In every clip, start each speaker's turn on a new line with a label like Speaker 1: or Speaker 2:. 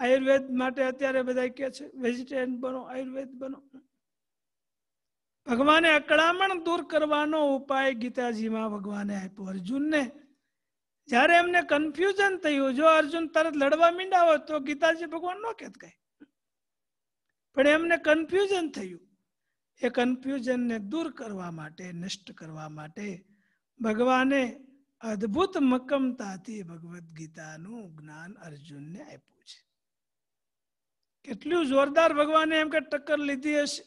Speaker 1: આયુર્વેદ માટે અત્યારે બધા કે છે વેજીટેરિયન બનો આયુર્વેદ બનો ભગવાને અકળામણ દૂર કરવાનો ઉપાય ગીતાજીમાં ભગવાને આપ્યો અર્જુનને જયારે એમને કન્ફ્યુઝન થયું જો અર્જુન તરત લડવા મીંડા હોત તો ગીતાજી ભગવાન નો કેત કઈ પણ એમને કન્ફ્યુઝન થયું એ કન્ફ્યુઝનને દૂર કરવા માટે નષ્ટ કરવા માટે ભગવાને અદભુત મક્કમતાથી ભગવદ્ ગીતાનું જ્ઞાન અર્જુનને આપ્યું કેટલું જોરદાર ભગવાને એમ કે ટક્કર લીધી હશે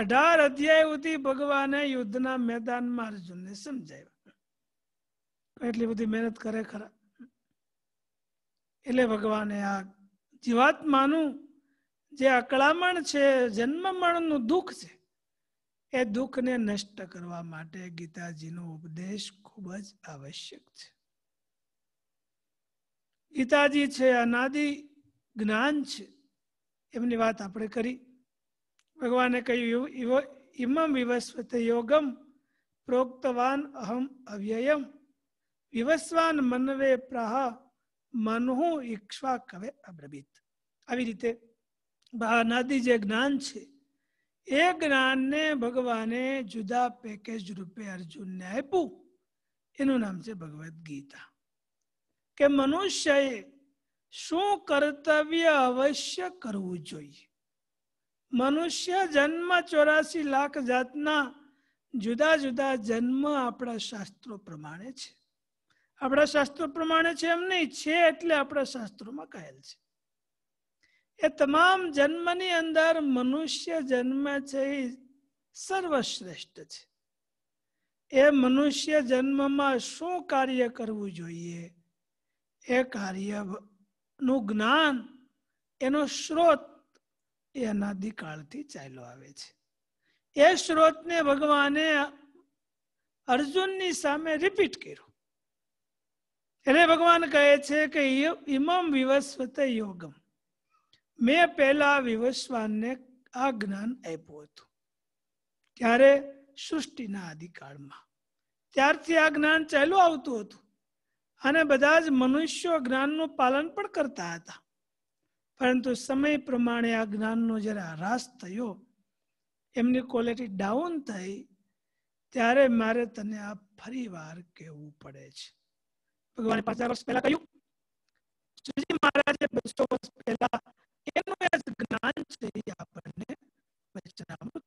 Speaker 1: અઢાર અધ્યાય સુધી ભગવાને યુદ્ધના મેદાનમાં અર્જુનને સમજાવ્યા એટલી બધી મહેનત કરે ખરા એટલે ભગવાને આ જીવાત્માનું જે અકળામણ છે જન્મમણનું દુઃખ છે એ દુઃખને નષ્ટ કરવા માટે ગીતાજીનો ઉપદેશ ખૂબ જ આવશ્યક છે ગીતાજી છે અનાદિ જ્ઞાન છે એમની વાત આપણે કરી ભગવાને કહ્યું ઇમમ વિવસ્વત યોગમ પ્રોક્તવાન અહમ અવ્યયમ વિવસ્વાન મનવે પ્રાહ મનહુ ઈક્ષ્વા કવે અબ્રબીત આવી રીતે બહાનાદી જે જ્ઞાન છે એ જ્ઞાનને ભગવાને જુદા પેકેજ રૂપે અર્જુનને આપ્યું એનું નામ છે ભગવદ્ ગીતા કે મનુષ્યએ શું કર્તવ્ય અવશ્ય કરવું જોઈએ મનુષ્ય જન્મ ચોરાસી લાખ જાતના જુદા જુદા જન્મ આપણા શાસ્ત્રો પ્રમાણે છે આપણા શાસ્ત્રો પ્રમાણે છે એમ નહીં છે એટલે આપણા શાસ્ત્રોમાં કહેલ છે એ તમામ જન્મની અંદર મનુષ્ય જન્મ છે એ સર્વશ્રેષ્ઠ છે એ મનુષ્ય જન્મમાં શું કાર્ય કરવું જોઈએ એ કાર્ય નું જ્ઞાન એનો સ્રોત એ અનાદિકાળથી ચાલ્યો આવે છે એ સ્ત્રોતને ભગવાને અર્જુનની સામે રિપીટ કર્યું એટલે ભગવાન કહે છે કે ઇમમ વિવસ્વત યોગમ મેં પહેલા વિવસ્વાનને આ જ્ઞાન આપ્યું હતું ત્યારે સૃષ્ટિના આદિકાળમાં ત્યારથી આ જ્ઞાન ચાલ્યું આવતું હતું અને બધા જ મનુષ્યો જ્ઞાનનું પાલન પણ કરતા હતા પરંતુ સમય પ્રમાણે આ જ્ઞાનનો જ્યારે હ્રાસ થયો એમની ક્વોલિટી ડાઉન થઈ ત્યારે મારે તને આ ફરી વાર કહેવું પડે છે ભગવાન પાંચ વર્ષ પહેલા કહ્યું શ્રીજી
Speaker 2: મહારાજે બસો વર્ષ પહેલા એનું જ્ઞાન છે આપણને વચનામૃત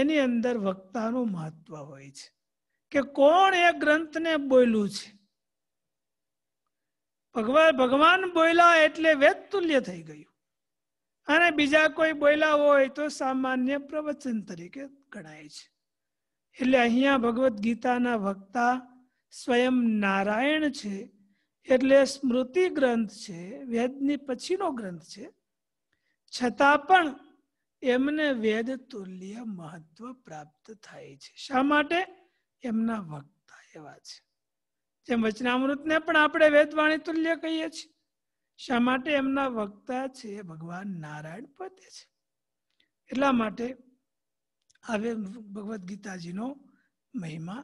Speaker 1: એની અંદર વક્તાનું મહત્વ હોય છે કે કોણ એ ગ્રંથને બોલ્યું છે ભગવાન ભગવાન બોલ્યા એટલે વેદ તુલ્ય થઈ ગયું અને બીજા કોઈ બોલ્યા હોય તો સામાન્ય પ્રવચન તરીકે ગણાય છે એટલે અહીંયા ભગવદ્ ગીતાના વક્તા સ્વયં નારાયણ છે એટલે સ્મૃતિ ગ્રંથ છે વેદની પછીનો ગ્રંથ છે છતાં પણ એમને વેદ તુલ્ય મહત્વ પ્રાપ્ત થાય છે શા માટે એમના વક્તા એવા છે જેમ વચનામૃતને પણ આપણે વેદવાણી તુલ્ય કહીએ છીએ શા માટે એમના વક્તા છે ભગવાન નારાયણ પોતે છે એટલા માટે હવે ભગવદ્ ગીતાજીનો મહિમા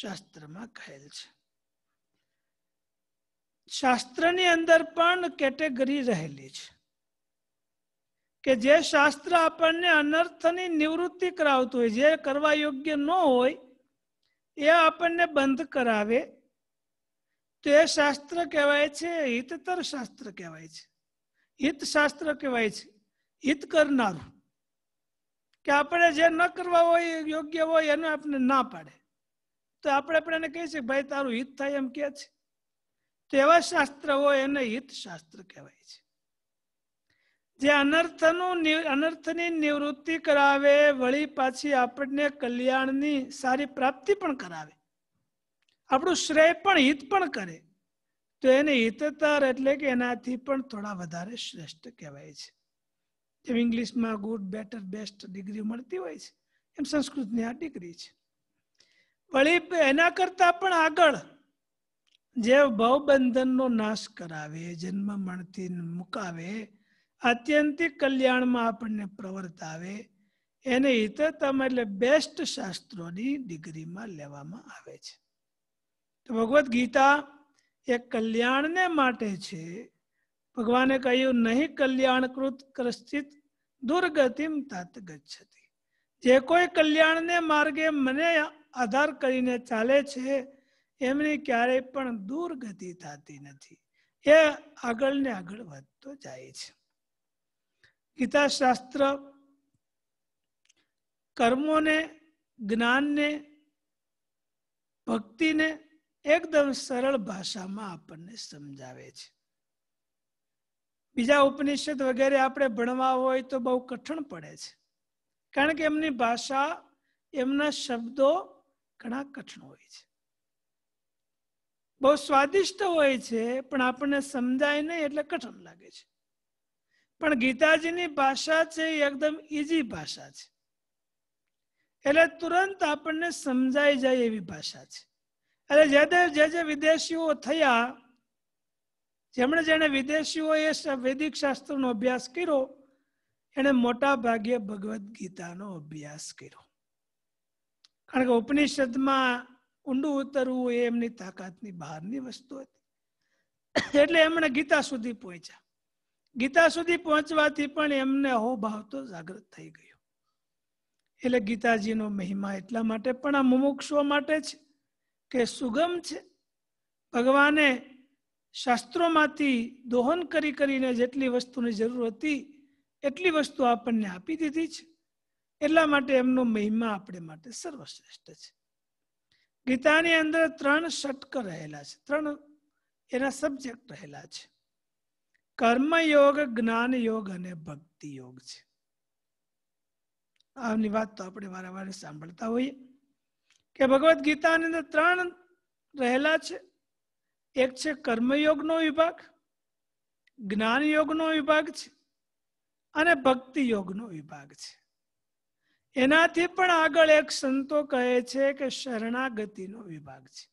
Speaker 1: શાસ્ત્રમાં કહેલ છે શાસ્ત્રની અંદર પણ કેટેગરી રહેલી છે કે જે શાસ્ત્ર આપણને અનર્થની નિવૃત્તિ કરાવતું હોય જે કરવા યોગ્ય ન હોય એ આપણને બંધ કરાવે તો એ શાસ્ત્ર કહેવાય છે હિતતર શાસ્ત્ર કહેવાય છે હિત શાસ્ત્ર કહેવાય છે હિત કરનારું કે આપણે જે ન કરવા હોય યોગ્ય હોય એને આપણે ના પાડે તો આપણે આપણે એને કહીએ છીએ ભાઈ તારું હિત થાય એમ કે છે તેવા શાસ્ત્ર હોય એને હિત શાસ્ત્ર કહેવાય છે જે અનર્થનું અનર્થની નિવૃત્તિ કરાવે વળી પાછી આપણને કલ્યાણની સારી પ્રાપ્તિ પણ કરાવે આપણું શ્રેય પણ હિત પણ કરે તો એને હિતતર એટલે કે એનાથી પણ થોડા વધારે શ્રેષ્ઠ કહેવાય છે જેમ ઇંગ્લિશમાં ગુડ બેટર બેસ્ટ ડિગ્રી મળતી હોય છે એમ સંસ્કૃતની આ ડિગ્રી છે વળી એના કરતાં પણ આગળ જે ભવબંધનનો નાશ કરાવે જન્મ મણથી મુકાવે આત્યંતિક કલ્યાણમાં આપણને પ્રવર્તાવે એને હિતતમ એટલે બેસ્ટ શાસ્ત્રોની ડિગ્રીમાં લેવામાં આવે છે તો ભગવદ્ ગીતા એ કલ્યાણને માટે છે ભગવાને કહ્યું નહીં કલ્યાણકૃત કૃશ્ચિત દુર્ગતિમ તાત ગચ્છતી જે કોઈ કલ્યાણને માર્ગે મને આધાર કરીને ચાલે છે એમની ક્યારેય પણ દુર્ગતિ થતી નથી એ આગળ ને આગળ વધતો જાય છે ગીતાશાસ્ત્ર કર્મોને જ્ઞાનને ભક્તિને એકદમ સરળ ભાષામાં આપણને સમજાવે છે બીજા ઉપનિષદ વગેરે આપણે ભણવા હોય તો બહુ કઠણ પડે છે કારણ કે એમની ભાષા એમના શબ્દો ઘણા કઠણ હોય છે બહુ સ્વાદિષ્ટ હોય છે પણ આપણને સમજાય નહીં એટલે કઠણ લાગે છે પણ ગીતાજીની ભાષા છે એ એકદમ ઈઝી ભાષા છે એટલે તુરંત આપણને સમજાઈ જાય એવી ભાષા છે એટલે જે જે જે વિદેશીઓ થયા જેમણે જેને વિદેશીઓ એ વૈદિક શાસ્ત્રનો અભ્યાસ કર્યો એને મોટા ભાગે ભગવદ્ ગીતાનો અભ્યાસ કર્યો કારણ કે ઉપનિષદમાં ઊંડું ઉતરવું એ એમની તાકાતની બહારની વસ્તુ હતી એટલે એમણે ગીતા સુધી પહોંચ્યા ગીતા સુધી પહોંચવાથી પણ એમને હોભાવ તો જાગૃત થઈ ગયો એટલે ગીતાજીનો મહિમા એટલા માટે પણ આ મુમુક્ષો માટે છે કે સુગમ છે ભગવાને શાસ્ત્રોમાંથી દોહન કરી કરીને જેટલી વસ્તુની જરૂર હતી એટલી વસ્તુ આપણને આપી દીધી છે એટલા માટે એમનો મહિમા આપણે માટે સર્વશ્રેષ્ઠ છે ગીતાની અંદર ત્રણ ષટક રહેલા છે ત્રણ એના સબ્જેક્ટ રહેલા છે કર્મયોગ જ્ઞાન યોગ અને ભક્તિ યોગ છે આની વાત તો આપણે વારંવાર સાંભળતા હોઈએ કે ભગવદ્ ગીતાની અંદર ત્રણ રહેલા છે એક છે કર્મયોગનો વિભાગ જ્ઞાન યોગનો વિભાગ છે અને ભક્તિ યોગનો વિભાગ છે એનાથી પણ આગળ એક સંતો કહે છે કે શરણાગતિનો વિભાગ છે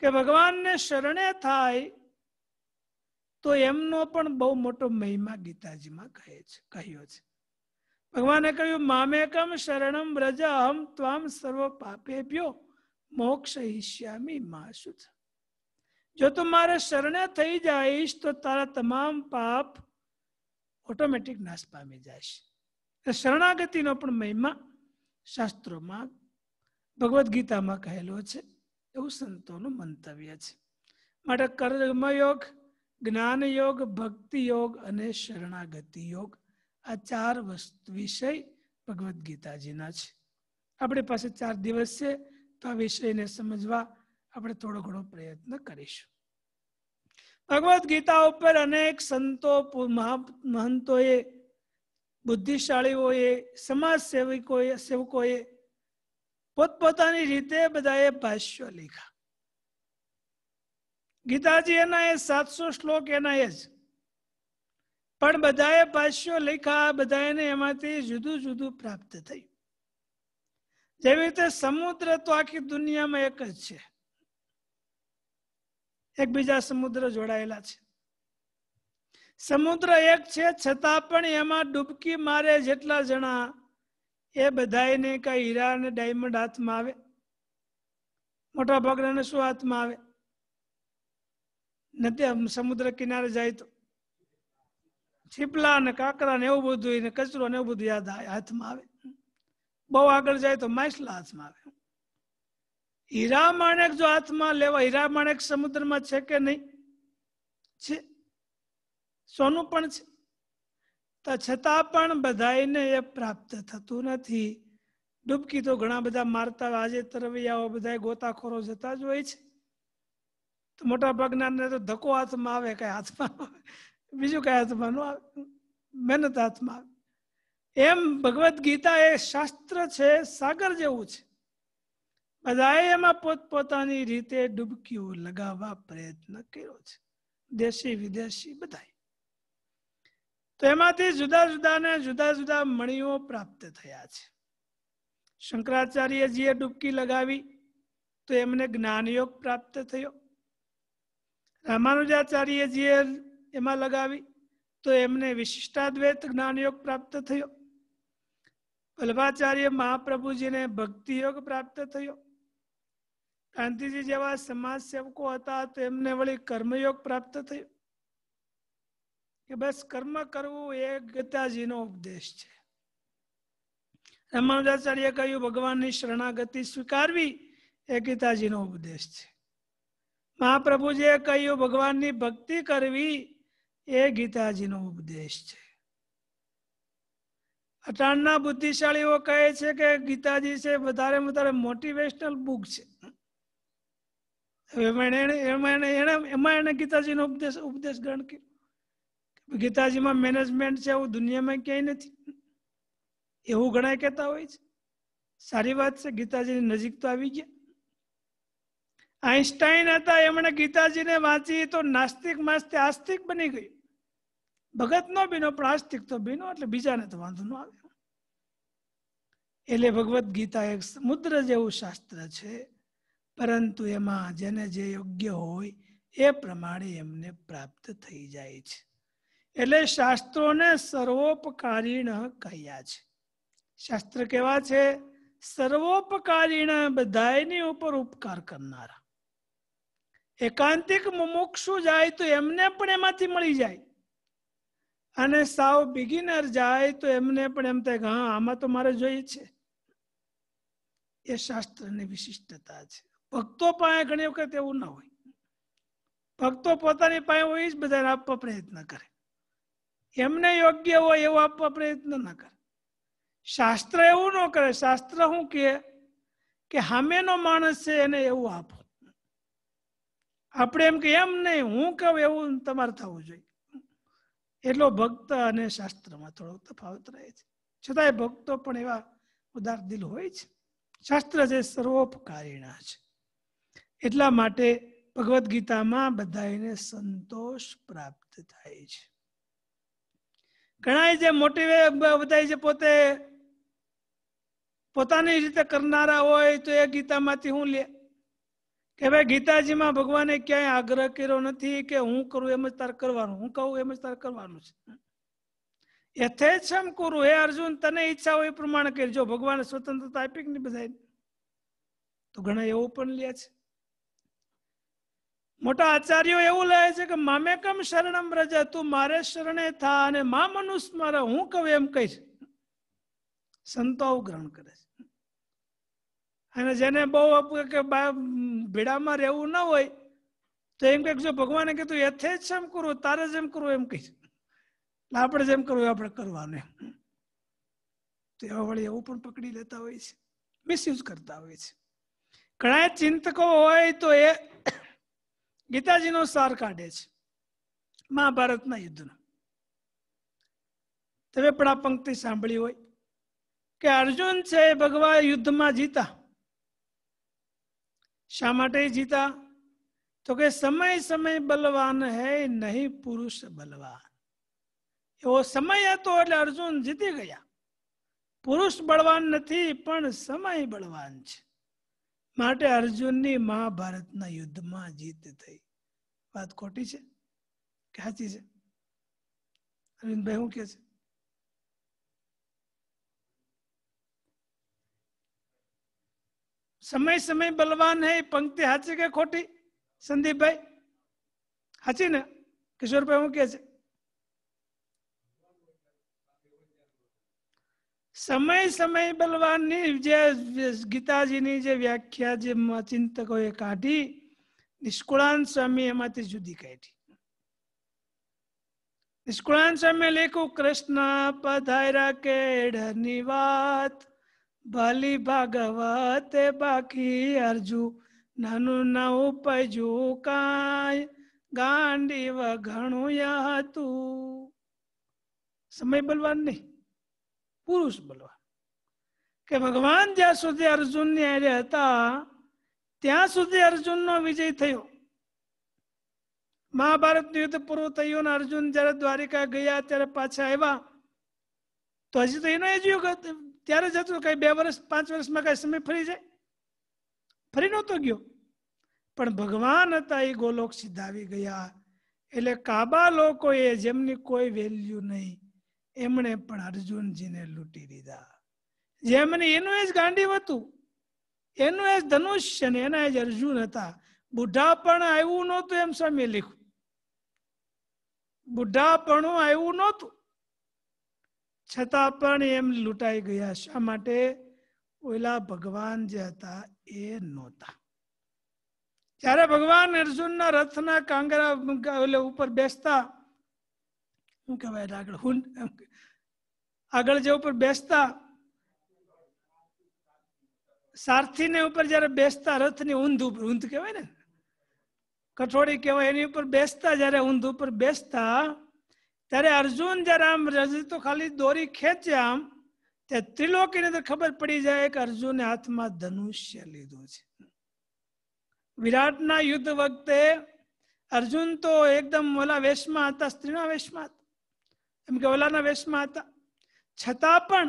Speaker 1: કે ભગવાનને શરણે થાય તો એમનો પણ બહુ મોટો મહિમા ગીતાજીમાં કહે છે કહ્યો છે ભગવાને કહ્યું મામેકમ શરણમ વ્રજ અહમ ત્વામ સર્વ પાપે પાપેભ્યો મોક્ષ હિષ્યામી માશુથ જો તું મારે શરણે થઈ જઈશ તો તારા તમામ પાપ ઓટોમેટિક નાશ પામી જશે શરણાગતિનો પણ મહિમા શાસ્ત્રોમાં ભગવદ્ ગીતામાં કહેલો છે એવું સંતોનું મંતવ્ય છે માટે કર્મયોગ જ્ઞાન યોગ ભક્તિ યોગ અને શરણાગતિ યોગ આ ચાર વસ્તુ વિષય ભગવદ્ ગીતાજીના છે આપણી પાસે ચાર દિવસ છે તો આ વિષયને સમજવા આપણે થોડો ઘણો પ્રયત્ન કરીશું ભગવદ્ ગીતા ઉપર અનેક સંતો મહંતોએ બુદ્ધિશાળીઓએ સમાજ સેવકોએ સેવકોએ પોતપોતાની રીતે બધાએ ભાષ્યો લીખા ગીતાજી એના એ સાતસો શ્લોક એના એ જ પણ બધાએ પાશ્યો લખ્યા બધાને એમાંથી જુદું જુદું પ્રાપ્ત થઈ જેવી રીતે સમુદ્ર તો આખી દુનિયામાં એક જ છે એકબીજા સમુદ્ર જોડાયેલા છે સમુદ્ર એક છે છતાં પણ એમાં ડૂબકી મારે જેટલા જણા એ બધાને કાંઈ હીરા અને ડાયમંડ હાથમાં આવે મોટા ભાગનાને શું હાથમાં આવે નથી સમુદ્ર કિનારે જાય તો છીપલા ને કાકરા ને એવું બધું ને કચરો ને એવું બધું યાદ હાથમાં આવે બહુ આગળ જાય તો માછલા હાથમાં આવે હીરા માણેક જો હાથમાં લેવા હીરા માણેક સમુદ્રમાં છે કે નહીં છે સોનું પણ છે તો છતાં પણ બધાને એ પ્રાપ્ત થતું નથી ડૂબકી તો ઘણા બધા મારતા આજે તરવૈયાઓ બધા ગોતાખોરો જતા જ હોય છે મોટા ભાગના તો ધક્કો હાથમાં આવે કઈ હાથમાં આવે બીજું કઈ હાથમાં ન આવે મહેનત હાથમાં આવે એમ ભગવદ્ ગીતા એ શાસ્ત્ર છે સાગર જેવું છે બધાએ એમાં પોતપોતાની રીતે ડૂબકીયું લગાવવા પ્રયત્ન કર્યો છે દેશી વિદેશી બધાએ તો એમાંથી જુદા જુદા ને જુદા જુદા મણીઓ પ્રાપ્ત થયા છે શંકરાચાર્યજીએ ડૂબકી લગાવી તો એમને જ્ઞાનયોગ પ્રાપ્ત થયો રામાનુજાચાર્યજીએ એમાં લગાવી તો એમને વિશિષ્ટાદ્વૈત જ્ઞાન યોગ પ્રાપ્ત થયો વલ્ભાચાર્ય મહાપ્રભુજીને ભક્તિ યોગ પ્રાપ્ત થયો ગાંધીજી જેવા સમાજ સેવકો હતા તો એમને વળી કર્મયોગ પ્રાપ્ત થયો કે બસ કર્મ કરવું એ ગીતાજીનો ઉપદેશ છે રામાનુજાચાર્ય કહ્યું ભગવાનની શરણાગતિ સ્વીકારવી એ ગીતાજીનો ઉપદેશ છે મહાપ્રભુજીએ કહ્યું ભગવાનની ભક્તિ કરવી એ ગીતાજીનો ઉપદેશ છે અટાણના બુદ્ધિશાળીઓ કહે છે કે ગીતાજી છે વધારે વધારે મોટિવેશનલ બુક છે એમાં એને ગીતાજીનો ઉપદેશ ઉપદેશ ગ્રહણ કર્યો ગીતાજીમાં મેનેજમેન્ટ છે એવું દુનિયામાં ક્યાંય નથી એવું ઘણા કહેતા હોય છે સારી વાત છે ગીતાજીની નજીક તો આવી ગયા આઈન્સ્ટાઈન હતા એમણે ગીતાજીને વાંચી તો નાસ્તિક માસ્તે આસ્તિક બની ગઈ ભગત નો બીનો પણ આસ્તિક તો બીનો એટલે બીજાને તો વાંધો ન આવે એટલે ભગવદ્ ગીતા એક સમુદ્ર જેવું શાસ્ત્ર છે પરંતુ એમાં જેને જે યોગ્ય હોય એ પ્રમાણે એમને પ્રાપ્ત થઈ જાય છે એટલે શાસ્ત્રોને સર્વોપકારીણ કહ્યા છે શાસ્ત્ર કેવા છે સર્વોપકારીણ બધાની ઉપર ઉપકાર કરનારા એકાંતિક મુમુક્ષુ જાય તો એમને પણ એમાંથી મળી જાય અને સાવ બિગિનર જાય તો એમને પણ એમ થાય હા આમાં તો મારે જોઈએ છે એ શાસ્ત્રની વિશિષ્ટતા છે ભક્તો પાસે ઘણી વખત એવું ના હોય ભક્તો પોતાની પાસે હોય જ બધાને આપવા પ્રયત્ન કરે એમને યોગ્ય હોય એવું આપવા પ્રયત્ન ન કરે શાસ્ત્ર એવું ન કરે શાસ્ત્ર શું કે સામેનો માણસ છે એને એવું આપો આપણે એમ કે એમ નહીં હું કહું એવું તમારે થવું જોઈએ એટલો ભક્ત અને શાસ્ત્રમાં થોડો તફાવત રહે છે છતાંય ભક્તો પણ એવા ઉદાર દિલ હોય છે શાસ્ત્ર છે સર્વોપકારીણા છે એટલા માટે ભગવદ્ ગીતામાં બધાને સંતોષ પ્રાપ્ત થાય છે ઘણા જે મોટીવે બધા જે પોતે પોતાની રીતે કરનારા હોય તો એ ગીતામાંથી હું લે કે ભાઈ ગીતાજીમાં ભગવાને ક્યાંય આગ્રહ કર્યો નથી કે હું કરું એમ જ તાર કરવાનું હું કહું એમ જ તાર કરવાનું છે યથેચ્છમ કરું હે અર્જુન તને ઈચ્છા હોય એ પ્રમાણે કરી ભગવાને સ્વતંત્રતા આપી કે નહીં બધા તો ઘણા એવું પણ લે છે મોટા આચાર્યો એવું લે છે કે મામે કમ શરણમ રજ તું મારે શરણે થા અને મા મનુસ્મર હું કહું એમ કહીશ સંતો ગ્રહણ કરે છે અને જેને બહુ કે ભીડામાં રહેવું ન હોય તો એમ કે જો ભગવાને કીધું યથેજ એમ કરવું તારે જેમ કરવું એમ કહીશ આપણે જેમ કરવું આપણે કરવાનું એમ તેવા વળી એવું પણ પકડી લેતા હોય છે મિસયુઝ કરતા હોય છે ઘણા ચિંતકો હોય તો એ ગીતાજીનો સાર કાઢે છે મહાભારતના યુદ્ધનો તમે પણ આ પંક્તિ સાંભળી હોય કે અર્જુન છે ભગવાન યુદ્ધમાં જીતા શા માટે જીતા તો કે સમય સમય બલવાન હે નહીં પુરુષ બલવાન એવો સમય હતો એટલે અર્જુન જીતી ગયા પુરુષ બળવાન નથી પણ સમય બળવાન છે માટે અર્જુનની મહાભારતના યુદ્ધમાં જીત થઈ વાત ખોટી છે કે સાચી છે અરવિંદભાઈ હું કે છે समय समय बलवान है पंक्ति हाची के खोटी संदीप भाई हाची ना किशोर भाई हूँ कैसे समय समय बलवान ने जे गीता जी ने जे व्याख्या जे चिंतक ये काटी निष्कुलान स्वामी हमारे जुदी काटी निष्कुलान स्वामी लेको कृष्ण पधायरा के ढरनी बात ભલી ભાગવત બાકી અરજુ નાનું નવું પજું કાંઈ ગાંડી વઘણું હતું સમય બલવાન નહીં પુરુષ બલવાન કે ભગવાન જ્યાં સુધી અર્જુન આરે હતા ત્યાં સુધી અર્જુનનો વિજય થયો મહાભારતનું યુદ્ધ પૂરું થયું ને અર્જુન જ્યારે દ્વારિકા ગયા ત્યારે પાછા આવ્યા તો હજી તો એનો એ ત્યારે જતો કઈ બે વર્ષ પાંચ વર્ષમાં કઈ સમય ફરી જાય ફરી નહોતો ગયો પણ ભગવાન હતા એ ગોલોક સિદ્ધાવી ગયા એટલે કાબા લોકોએ જેમની કોઈ વેલ્યુ નહીં એમણે પણ અર્જુનજીને લૂંટી દીધા જેમને એનું એ જ ગાંડીવ હતું એનું એ જ ધનુષ્ય ને એના એ જ અર્જુન હતા પણ આવ્યું નહોતું એમ સ્વામી લખ્યું બુઢાપણું આવ્યું નહોતું छता लूटाई गया शाटे ओला भगवान जे था ये नोता भगवान अर्जुन न रथ न कांगरा बेसता आगे बेसता सारथी ने ऊपर जरा बेसता रथ ने ऊंध ऊपर ऊंध कहवा कठोड़ी कहवा बेसता जय ऊंध पर बेसता ત્યારે અર્જુન જ્યારે આમ રજ તો ખાલી દોરી ખેંચે આમ તે ત્રિલોકીની અંદર ખબર પડી જાય કે અર્જુને હાથમાં ધનુષ્ય લીધું છે વિરાટના યુદ્ધ વખતે અર્જુન તો એકદમ ઓલા વેશમાં હતા સ્ત્રીના વેશમાં હતા એમ કે ઓલાના વેશમાં હતા છતાં પણ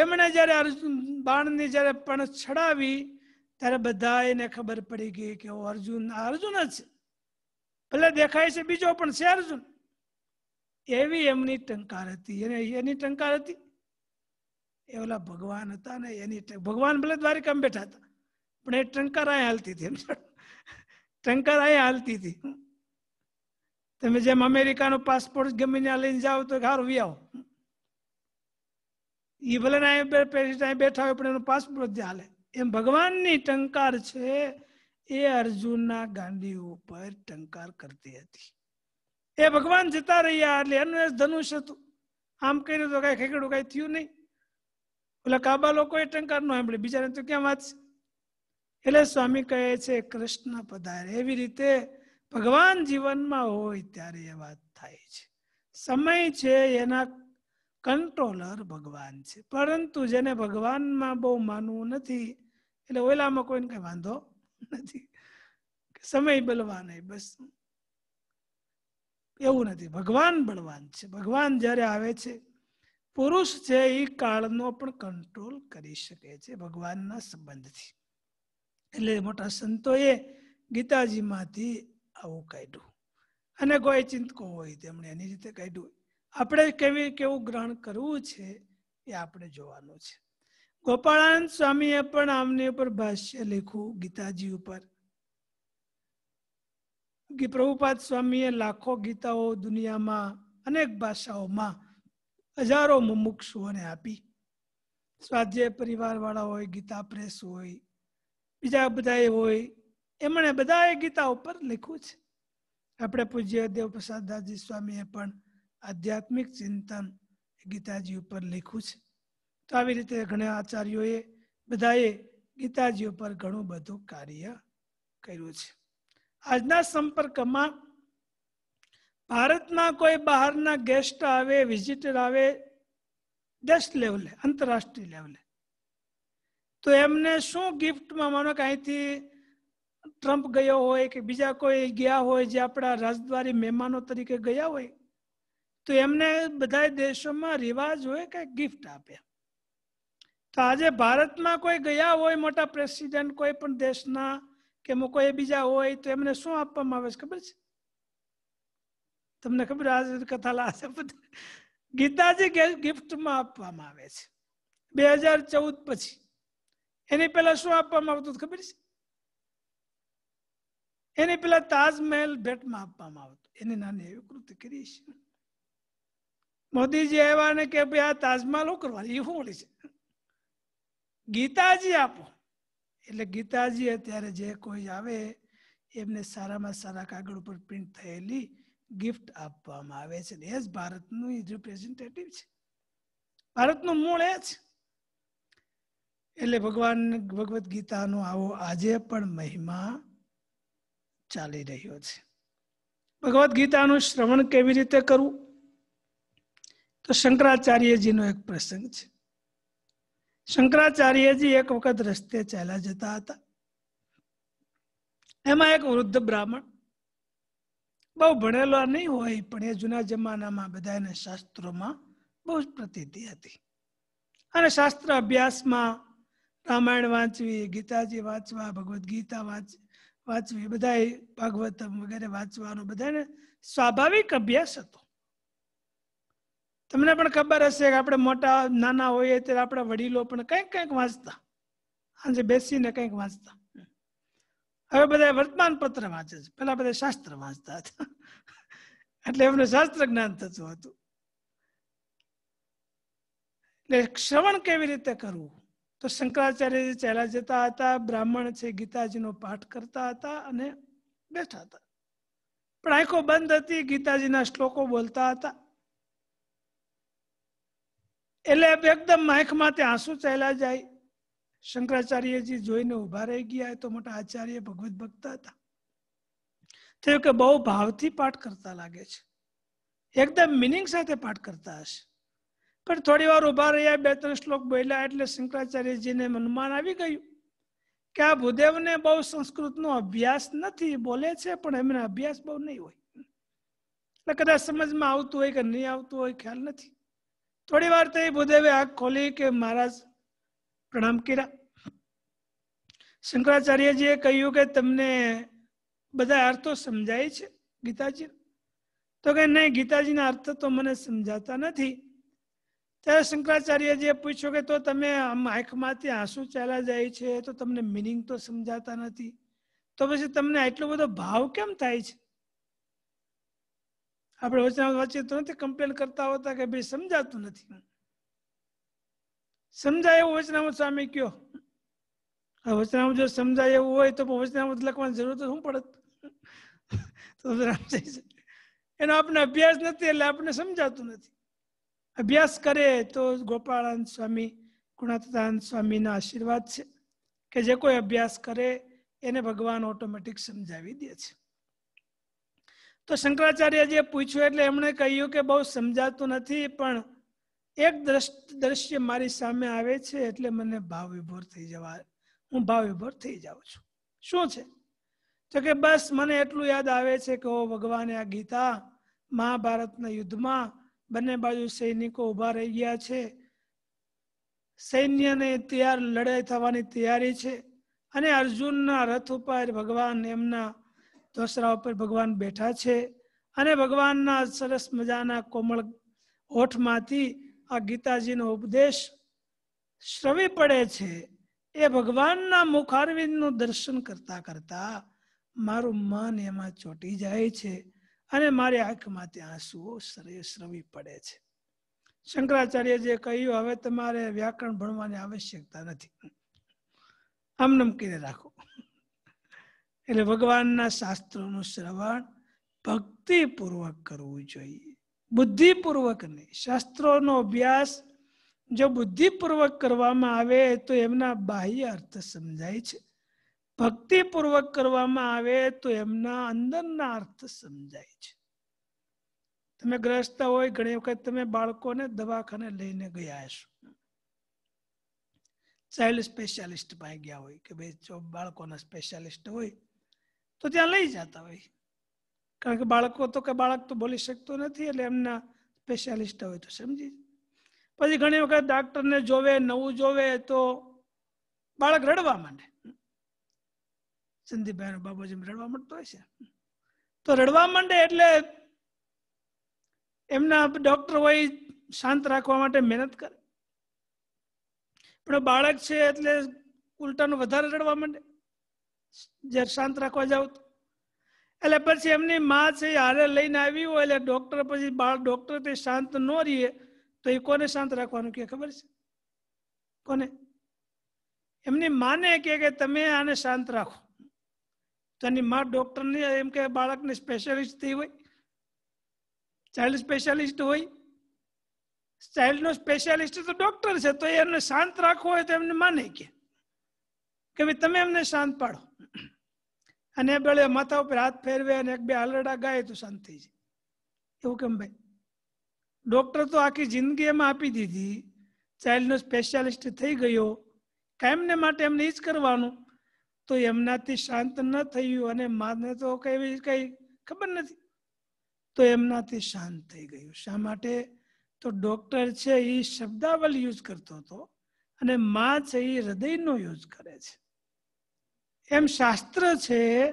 Speaker 1: એમણે જ્યારે અર્જુન બાણની જ્યારે પણ છડાવી ત્યારે બધા એને ખબર પડી ગઈ કે અર્જુન અર્જુન જ છે ભલે દેખાય છે બીજો પણ છે અર્જુન એવી એમની ટંકાર હતી એને એની ટંકાર હતી એ ઓલા ભગવાન હતા ને એની ભગવાન ભલે દ્વારિકામાં બેઠા હતા પણ એ ટંકાર આ હાલતી હતી એમ ટંકાર અહીંયા હાલતી હતી તમે જેમ અમેરિકાનો પાસપોર્ટ ગમે ત્યાં લઈને જાઓ તો સારું વી આવો એ ભલે ના બેઠા હોય પણ એનો પાસપોર્ટ જ હાલે એમ ભગવાનની ટંકાર છે એ અર્જુનના ગાંડી ઉપર ટંકાર કરતી હતી એ ભગવાન જતા રહ્યા એટલે એનું એ ધનુષ હતું આમ કર્યું તો કાંઈ ખેકડું કાંઈ થયું નહીં એટલે કાબા લોકોએ ટંકાર નો સાંભળે બીજાને તો ક્યાં વાત છે એટલે સ્વામી કહે છે કૃષ્ણ પધારે એવી રીતે ભગવાન જીવનમાં હોય ત્યારે એ વાત થાય છે સમય છે એના કંટ્રોલર ભગવાન છે પરંતુ જેને ભગવાનમાં બહુ માનવું નથી એટલે ઓલામાં કોઈને કઈ વાંધો નથી સમય બલવા નહીં બસ એવું નથી ભગવાન બળવાન છે ભગવાન જ્યારે આવે છે પુરુષ છે એ કાળનો પણ કંટ્રોલ કરી શકે છે ભગવાનના સંબંધથી એટલે મોટા સંતોએ ગીતાજીમાંથી આવું કાઢ્યું અને કોઈ ચિંતકો હોય તેમણે એની રીતે કાઢ્યું આપણે કેવી કેવું ગ્રહણ કરવું છે એ આપણે જોવાનું છે ગોપાળાનંદ સ્વામીએ પણ આમની ઉપર ભાષ્ય લખ્યું ગીતાજી ઉપર પ્રભુપાદ સ્વામીએ લાખો ગીતાઓ દુનિયામાં અનેક ભાષાઓમાં હજારો મુમુક્ષુઓને આપી સ્વાધ્યાય પરિવારવાળા હોય ગીતા પ્રેસ હોય બીજા બધાએ હોય એમણે બધાએ ગીતા ઉપર લખ્યું છે આપણે પૂજ્ય દેવપ્રસાદ દાસજી સ્વામીએ પણ આધ્યાત્મિક ચિંતન ગીતાજી ઉપર લખ્યું છે તો આવી રીતે ઘણા આચાર્યોએ બધાએ ગીતાજી ઉપર ઘણું બધું કાર્ય કર્યું છે આજના સંપર્કમાં ભારતના કોઈ બહારના ગેસ્ટ આવે વિઝિટર આવે દેશ લેવલે આંતરરાષ્ટ્રીય લેવલે તો એમને શું ગિફ્ટમાં માનો કે અહીંથી ટ્રમ્પ ગયો હોય કે બીજા કોઈ ગયા હોય જે આપણા રાજદ્વારી મહેમાનો તરીકે ગયા હોય તો એમને બધા દેશોમાં રિવાજ હોય કે ગિફ્ટ આપે તો આજે ભારતમાં કોઈ ગયા હોય મોટા પ્રેસિડેન્ટ કોઈ પણ દેશના કે એમાં એ બીજા હોય તો એમને શું આપવામાં આવે છે ખબર છે તમને ખબર આ કથા ગીતાજી ગિફ્ટમાં આપવામાં આવે છે બે હજાર ચૌદ પછી એની પહેલા શું આપવામાં આવતું ખબર છે એની પહેલા તાજમહેલ ભેટમાં આપવામાં આવતું એની નાની એવી કૃતિ કરી છે મોદીજી આવ્યા ને કે ભાઈ આ તાજમહેલ શું કરવાની એ શું છે ગીતાજી આપો એટલે ગીતાજી અત્યારે જે કોઈ આવે એમને સારામાં સારા કાગળ ઉપર પ્રિન્ટ થયેલી ગિફ્ટ આપવામાં આવે છે એ જ ભારતનું રિપ્રેઝેન્ટેટિવ છે ભારતનું મૂળ એ જ એટલે ભગવાન ભગવદ્ ગીતાનો આવો આજે પણ મહિમા ચાલી રહ્યો છે ભગવદ્ ગીતાનું શ્રવણ કેવી રીતે કરવું તો શંકરાચાર્યજીનો એક પ્રસંગ છે શંકરાચાર્યજી એક વખત રસ્તે ચાલ્યા જતા હતા એમાં એક વૃદ્ધ બ્રાહ્મણ બહુ ભણેલો નહીં હોય પણ એ જૂના જમાનામાં બધાને શાસ્ત્રોમાં બહુ જ પ્રતિતિ હતી અને શાસ્ત્ર અભ્યાસમાં રામાયણ વાંચવી ગીતાજી વાંચવા ભગવદ્ ગીતા વાંચવી વાંચવી બધા ભાગવતમ વગેરે વાંચવાનો બધાને સ્વાભાવિક અભ્યાસ હતો તમને પણ ખબર હશે કે આપણે મોટા નાના હોઈએ ત્યારે આપણા વડીલો પણ કંઈક કંઈક વાંચતા આજે બેસીને કંઈક વાંચતા હવે બધા વર્તમાન પત્ર વાંચે છે પેલા બધા શાસ્ત્ર વાંચતા હતા એટલે એમને શાસ્ત્ર જ્ઞાન થતું હતું એટલે શ્રવણ કેવી રીતે કરવું તો શંકરાચાર્ય ચહેલા જતા હતા બ્રાહ્મણ છે ગીતાજીનો પાઠ કરતા હતા અને બેઠા હતા પણ આંખો બંધ હતી ગીતાજીના શ્લોકો બોલતા હતા એટલે એકદમ માયખમાં ત્યાં આંસુ ચાલ્યા જાય શંકરાચાર્યજી જોઈને ઉભા રહી ગયા તો મોટા આચાર્ય ભગવત ભક્ત હતા થયું કે બહુ ભાવથી પાઠ કરતા લાગે છે એકદમ મિનિંગ સાથે પાઠ કરતા હશે પણ થોડી વાર ઉભા રહ્યા બે ત્રણ શ્લોક બોલ્યા એટલે શંકરાચાર્યજીને મનમાં આવી ગયું કે આ ભૂદેવને બહુ સંસ્કૃતનો અભ્યાસ નથી બોલે છે પણ એમને અભ્યાસ બહુ નહીં હોય એટલે કદાચ સમજમાં આવતું હોય કે નહીં આવતું હોય ખ્યાલ નથી થોડી વાર થઈ ભૂદેવે આંખ ખોલી કે મહારાજ પ્રણામ કર્યા શંકરાચાર્યજીએ કહ્યું કે તમને બધા અર્થો સમજાય છે ગીતાજી તો કે નહીં ગીતાજીના અર્થ તો મને સમજાતા નથી ત્યારે શંકરાચાર્યજીએ પૂછ્યું કે તો તમે આમ આંખમાંથી આંસુ ચાલ્યા જાય છે તો તમને મિનિંગ તો સમજાતા નથી તો પછી તમને આટલો બધો ભાવ કેમ થાય છે આપણે વચનામૃત વાંચીએ તો નથી કમ્પ્લેન કરતા હોતા કે ભાઈ સમજાતું નથી સમજાય એવું વચનામૃત સ્વામી કયો આ વચનામૃત જો સમજાય એવું હોય તો વચનામૃત લખવાની જરૂર તો શું પડત એનો આપણે અભ્યાસ નથી એટલે આપણને સમજાતું નથી અભ્યાસ કરે તો ગોપાળાનંદ સ્વામી ગુણાતાનંદ સ્વામીના આશીર્વાદ છે કે જે કોઈ અભ્યાસ કરે એને ભગવાન ઓટોમેટિક સમજાવી દે છે તો શંકરાચાર્યજીએ પૂછ્યું એટલે એમણે કહ્યું કે બહુ સમજાતું નથી પણ એક દ્રશ્ય મારી સામે આવે છે એટલે મને ભાવ વિભોર થઈ જવા હું ભાવ વિભોર થઈ જાઉં છું શું છે તો કે બસ મને એટલું યાદ આવે છે કે ઓ ભગવાને આ ગીતા મહાભારતના યુદ્ધમાં બંને બાજુ સૈનિકો ઊભા રહી ગયા છે સૈન્યને તૈયાર લડાઈ થવાની તૈયારી છે અને અર્જુનના રથ ઉપર ભગવાન એમના ધોસરા ઉપર ભગવાન બેઠા છે અને ભગવાનના સરસ મજાના કોમળ હોઠમાંથી આ ગીતાજીનો ઉપદેશ શ્રવી પડે છે એ ભગવાનના મુખારવિંદનું દર્શન કરતા કરતા મારું મન એમાં ચોટી જાય છે અને મારી આંખમાં ત્યાં આંસુઓ શ્રવી પડે છે શંકરાચાર્ય જે કહ્યું હવે તમારે વ્યાકરણ ભણવાની આવશ્યકતા નથી આમ નમકીને રાખો એટલે ભગવાનના શાસ્ત્રોનું શ્રવણ ભક્તિપૂર્વક કરવું જોઈએ બુદ્ધિપૂર્વક નહીં શાસ્ત્રોનો અભ્યાસ જો બુદ્ધિપૂર્વક કરવામાં આવે તો એમના બાહ્ય અર્થ સમજાય છે ભક્તિપૂર્વક કરવામાં આવે તો એમના અંદરના અર્થ સમજાય છે તમે ગ્રસ્ત હોય ઘણી વખત તમે બાળકોને દવાખાને લઈને ગયા હશો ચાઇલ્ડ સ્પેશિયાલિસ્ટ પાસે ગયા હોય કે ભાઈ જો બાળકોના સ્પેશિયાલિસ્ટ હોય તો ત્યાં લઈ જતા હોય કારણ કે બાળકો તો કે બાળક તો બોલી શકતો નથી એટલે એમના સ્પેશિયાલિસ્ટ હોય તો સમજી પછી ઘણી વખત ડાક્ટરને જોવે નવું જોવે તો બાળક રડવા માંડે સંદીપભાઈ બાબુજી રડવા માંડતો હોય છે તો રડવા માંડે એટલે એમના ડોક્ટર હોય શાંત રાખવા માટે મહેનત કરે પણ બાળક છે એટલે ઉલટાનું વધારે રડવા માંડે જ્યારે શાંત રાખવા જાવ એટલે પછી એમની મા છે હારે લઈને આવી હોય એટલે ડૉક્ટર પછી બાળ ડોક્ટર તે શાંત ન રહીએ તો એ કોને શાંત રાખવાનું કે ખબર છે કોને એમની માને કે તમે આને શાંત રાખો તો એની માં ડોક્ટરને એમ કે બાળકને સ્પેશિયાલિસ્ટ થઈ હોય ચાઇલ્ડ સ્પેશિયાલિસ્ટ હોય ચાઇલ્ડનો સ્પેશિયાલિસ્ટ તો ડૉક્ટર છે તો એમને શાંત રાખવો હોય તો એમને માને કે ભાઈ તમે એમને શાંત પાડો અને બળે માથા ઉપર હાથ ફેરવે અને એક બે આલરડા ગાય તો શાંત થઈ છે એવું કેમ ભાઈ ડૉક્ટર તો આખી જિંદગી એમાં આપી દીધી ચાઇલ્ડનો સ્પેશિયાલિસ્ટ થઈ ગયો કાયમને માટે એમને એ જ કરવાનું તો એમનાથી શાંત ન થયું અને માને તો કઈ કંઈ ખબર નથી તો એમનાથી શાંત થઈ ગયું શા માટે તો ડૉક્ટર છે એ શબ્દાવલી યુઝ કરતો હતો અને મા છે એ હૃદયનો યુઝ કરે છે એમ શાસ્ત્ર છે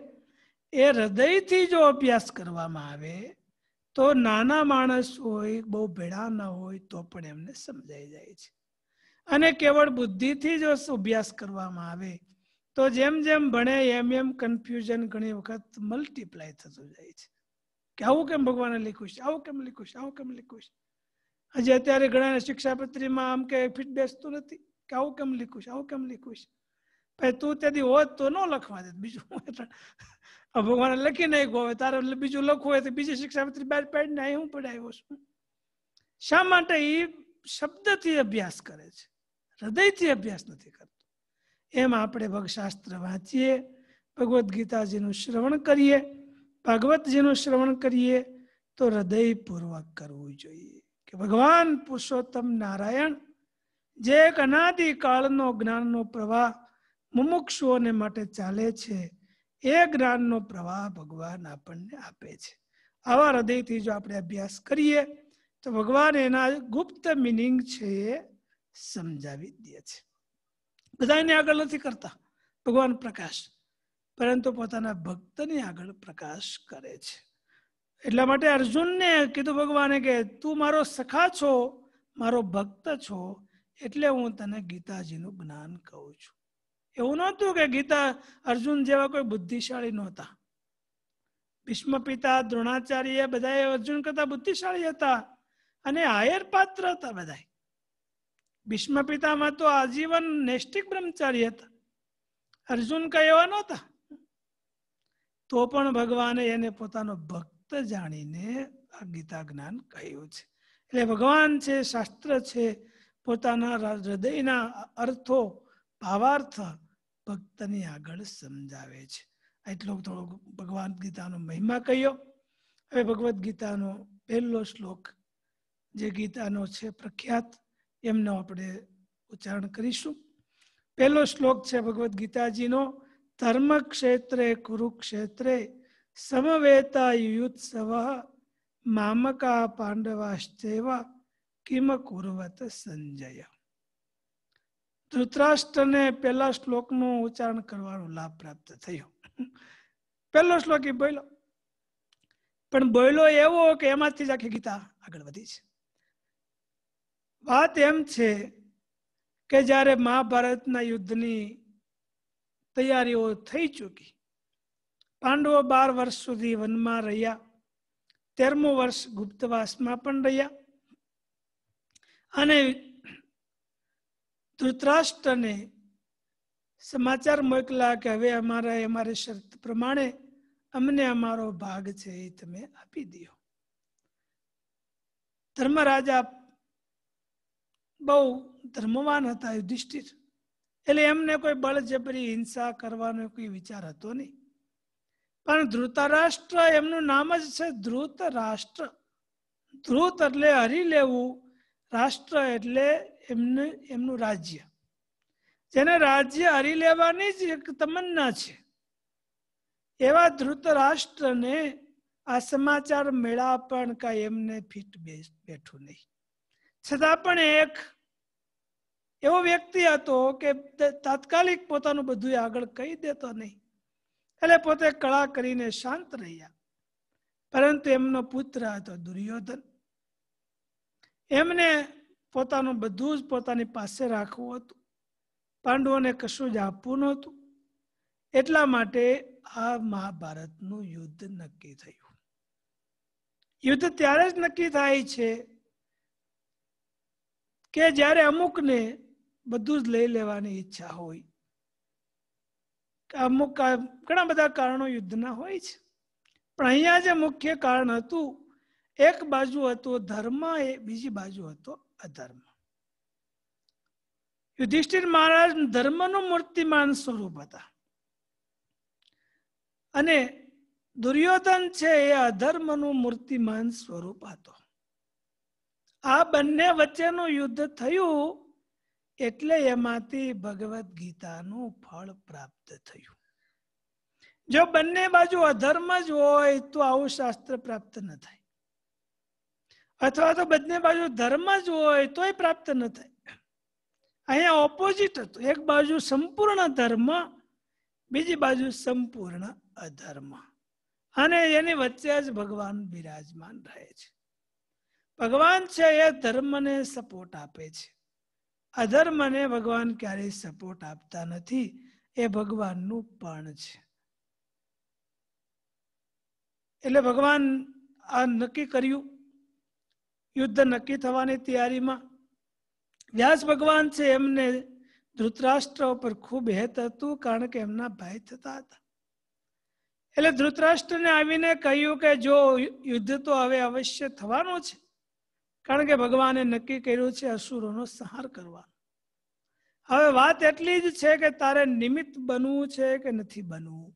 Speaker 1: એ હૃદયથી જો અભ્યાસ કરવામાં આવે તો નાના માણસ હોય બહુ ભેળા ન હોય તો પણ એમને સમજાઈ જાય છે અને કેવળ બુદ્ધિથી જો અભ્યાસ કરવામાં આવે તો જેમ જેમ ભણે એમ એમ કન્ફ્યુઝન ઘણી વખત મલ્ટીપ્લાય થતું જાય છે કે આવું કેમ ભગવાને લખ્યું છે આવું કેમ લખ્યું છે આવું કેમ લખ્યું છે હજી અત્યારે ઘણા શિક્ષાપત્રીમાં આમ કે ફિટ બેસતું નથી કે આવું કેમ લખ્યું છે આવું કેમ લખ્યું છે ભાઈ તું તેથી હોત તો ન લખવા દે બીજું ભગવાન લખી નાખ્યું હવે તારે બીજું લખવું હોય તો બીજી શિક્ષાપત્રી બહાર પાડીને અહીં હું પડાવ્યો છું શા માટે એ શબ્દથી અભ્યાસ કરે છે હૃદયથી અભ્યાસ નથી કરતો એમ આપણે ભગશાસ્ત્ર વાંચીએ ભગવદ્ ગીતાજીનું શ્રવણ કરીએ ભાગવતજીનું શ્રવણ કરીએ તો હૃદયપૂર્વક કરવું જોઈએ કે ભગવાન પુરુષોત્તમ નારાયણ જે એક અનાદિ કાળનો જ્ઞાનનો પ્રવાહ મુમુક્ષુઓને માટે ચાલે છે એ જ્ઞાનનો પ્રવાહ ભગવાન આપણને આપે છે આવા હૃદયથી જો આપણે અભ્યાસ કરીએ તો ભગવાન એના ગુપ્ત મિનિંગ છે એ સમજાવી દે છે બધા આગળ નથી કરતા ભગવાન પ્રકાશ પરંતુ પોતાના ભક્તને આગળ પ્રકાશ કરે છે એટલા માટે અર્જુનને કીધું ભગવાને કે તું મારો સખા છો મારો ભક્ત છો એટલે હું તને ગીતાજીનું જ્ઞાન કહું છું એવું નહોતું કે ગીતા અર્જુન જેવા કોઈ બુદ્ધિશાળી નહોતા ભીષ્મ પિતા દ્રોણાચાર્ય બધા અર્જુન કરતા બુદ્ધિશાળી હતા અને આયર પાત્ર હતા બધા ભીષ્મ પિતામાં તો આજીવન નૈષ્ટિક બ્રહ્મચારી હતા અર્જુન કઈ એવા નહોતા તો પણ ભગવાને એને પોતાનો ભક્ત જાણીને આ ગીતા જ્ઞાન કહ્યું છે એટલે ભગવાન છે શાસ્ત્ર છે પોતાના હૃદયના અર્થો ભાવાર્થ ભક્તની આગળ સમજાવે છે એટલો થોડોક ભગવાન ગીતાનો મહિમા કહ્યો હવે ભગવદ્ ગીતાનો પહેલો શ્લોક જે ગીતાનો છે પ્રખ્યાત એમનો આપણે ઉચ્ચારણ કરીશું પહેલો શ્લોક છે ભગવદ્ ગીતાજીનો ધર્મ ક્ષેત્રે કુરુક્ષેત્રે સમવેતા યુયુત્સવ મામકા પાંડવાશ્ચેવા કિમ કુર્વત સંજય ધૃતરાષ્ટ્રને પહેલા શ્લોકનું ઉચ્ચારણ કરવાનો લાભ પ્રાપ્ત થયો પહેલો શ્લોક એ બોયલો પણ બોયલો એવો કે એમાંથી જ આખી ગીતા આગળ વધી છે વાત એમ છે કે જ્યારે મહાભારતના યુદ્ધની તૈયારીઓ થઈ ચૂકી પાંડવો બાર વર્ષ સુધી વનમાં રહ્યા તેરમો વર્ષ ગુપ્તવાસમાં પણ રહ્યા અને ધૃતરાષ્ટ્રને સમાચાર મોકલા કે હવે અમારા અમારી શરત પ્રમાણે અમને અમારો ભાગ છે એ તમે આપી દો ધર્મરાજા બહુ ધર્મવાન હતા યુધિષ્ઠિર એટલે એમને કોઈ બળજબરી હિંસા કરવાનો કોઈ વિચાર હતો નહીં પણ ધ્રુતરાષ્ટ્ર એમનું નામ જ છે ધ્રુત રાષ્ટ્ર ધ્રુત એટલે હરી લેવું રાષ્ટ્ર એટલે એમને એમનું રાજ્ય જેને રાજ્ય હરી લેવાની જ એક તમન્ના છે એવા ધૃતરાષ્ટ્રને આ સમાચાર મેળા પણ કાંઈ એમને ફીટ બેઠું નહીં છતાં પણ એક એવો વ્યક્તિ હતો કે તાત્કાલિક પોતાનું બધું આગળ કહી દેતો નહીં એટલે પોતે કળા કરીને શાંત રહ્યા પરંતુ એમનો પુત્ર હતો દુર્યોધન એમને પોતાનું બધું જ પોતાની પાસે રાખવું હતું પાંડવોને કશું જ આપવું નહોતું એટલા માટે આ મહાભારતનું યુદ્ધ નક્કી થયું યુદ્ધ ત્યારે જ નક્કી થાય છે કે જ્યારે અમુકને બધું જ લઈ લેવાની ઈચ્છા હોય અમુક ઘણા બધા કારણો યુદ્ધના હોય છે પણ અહીંયા જે મુખ્ય કારણ હતું એક બાજુ હતો ધર્મ એ બીજી બાજુ હતો અધર્મ યુધિષ્ઠિર મહારાજ ધર્મનું મૂર્તિમાન સ્વરૂપ હતા અને દુર્યોધન છે એ અધર્મનું મૂર્તિમાન સ્વરૂપ હતો આ બંને વચ્ચેનું યુદ્ધ થયું એટલે એમાંથી ભગવદ્ ગીતાનું ફળ પ્રાપ્ત થયું જો બંને બાજુ અધર્મ જ હોય તો આવું શાસ્ત્ર પ્રાપ્ત ન થાય અથવા તો બંને બાજુ ધર્મ જ હોય તોય પ્રાપ્ત ન થાય અહીંયા ઓપોઝિટ હતું એક બાજુ સંપૂર્ણ ધર્મ બીજી બાજુ સંપૂર્ણ અધર્મ અને એની વચ્ચે જ ભગવાન બિરાજમાન રહે છે ભગવાન છે એ ધર્મને સપોર્ટ આપે છે અધર્મને ભગવાન ક્યારેય સપોર્ટ આપતા નથી એ ભગવાનનું પણ છે એટલે ભગવાન આ નક્કી કર્યું યુદ્ધ નક્કી થવાની તૈયારીમાં વ્યાસ ભગવાન છે એમને ધૃતરાષ્ટ્ર ઉપર ખૂબ હેત હતું કારણ કે એમના ભાઈ થતા હતા એટલે ધૃતરાષ્ટ્રને આવીને કહ્યું કે જો યુદ્ધ તો હવે અવશ્ય થવાનું છે કારણ કે ભગવાને નક્કી કર્યું છે અસુરોનો સંહાર કરવાનો હવે વાત એટલી જ છે કે તારે નિમિત્ત બનવું છે કે નથી બનવું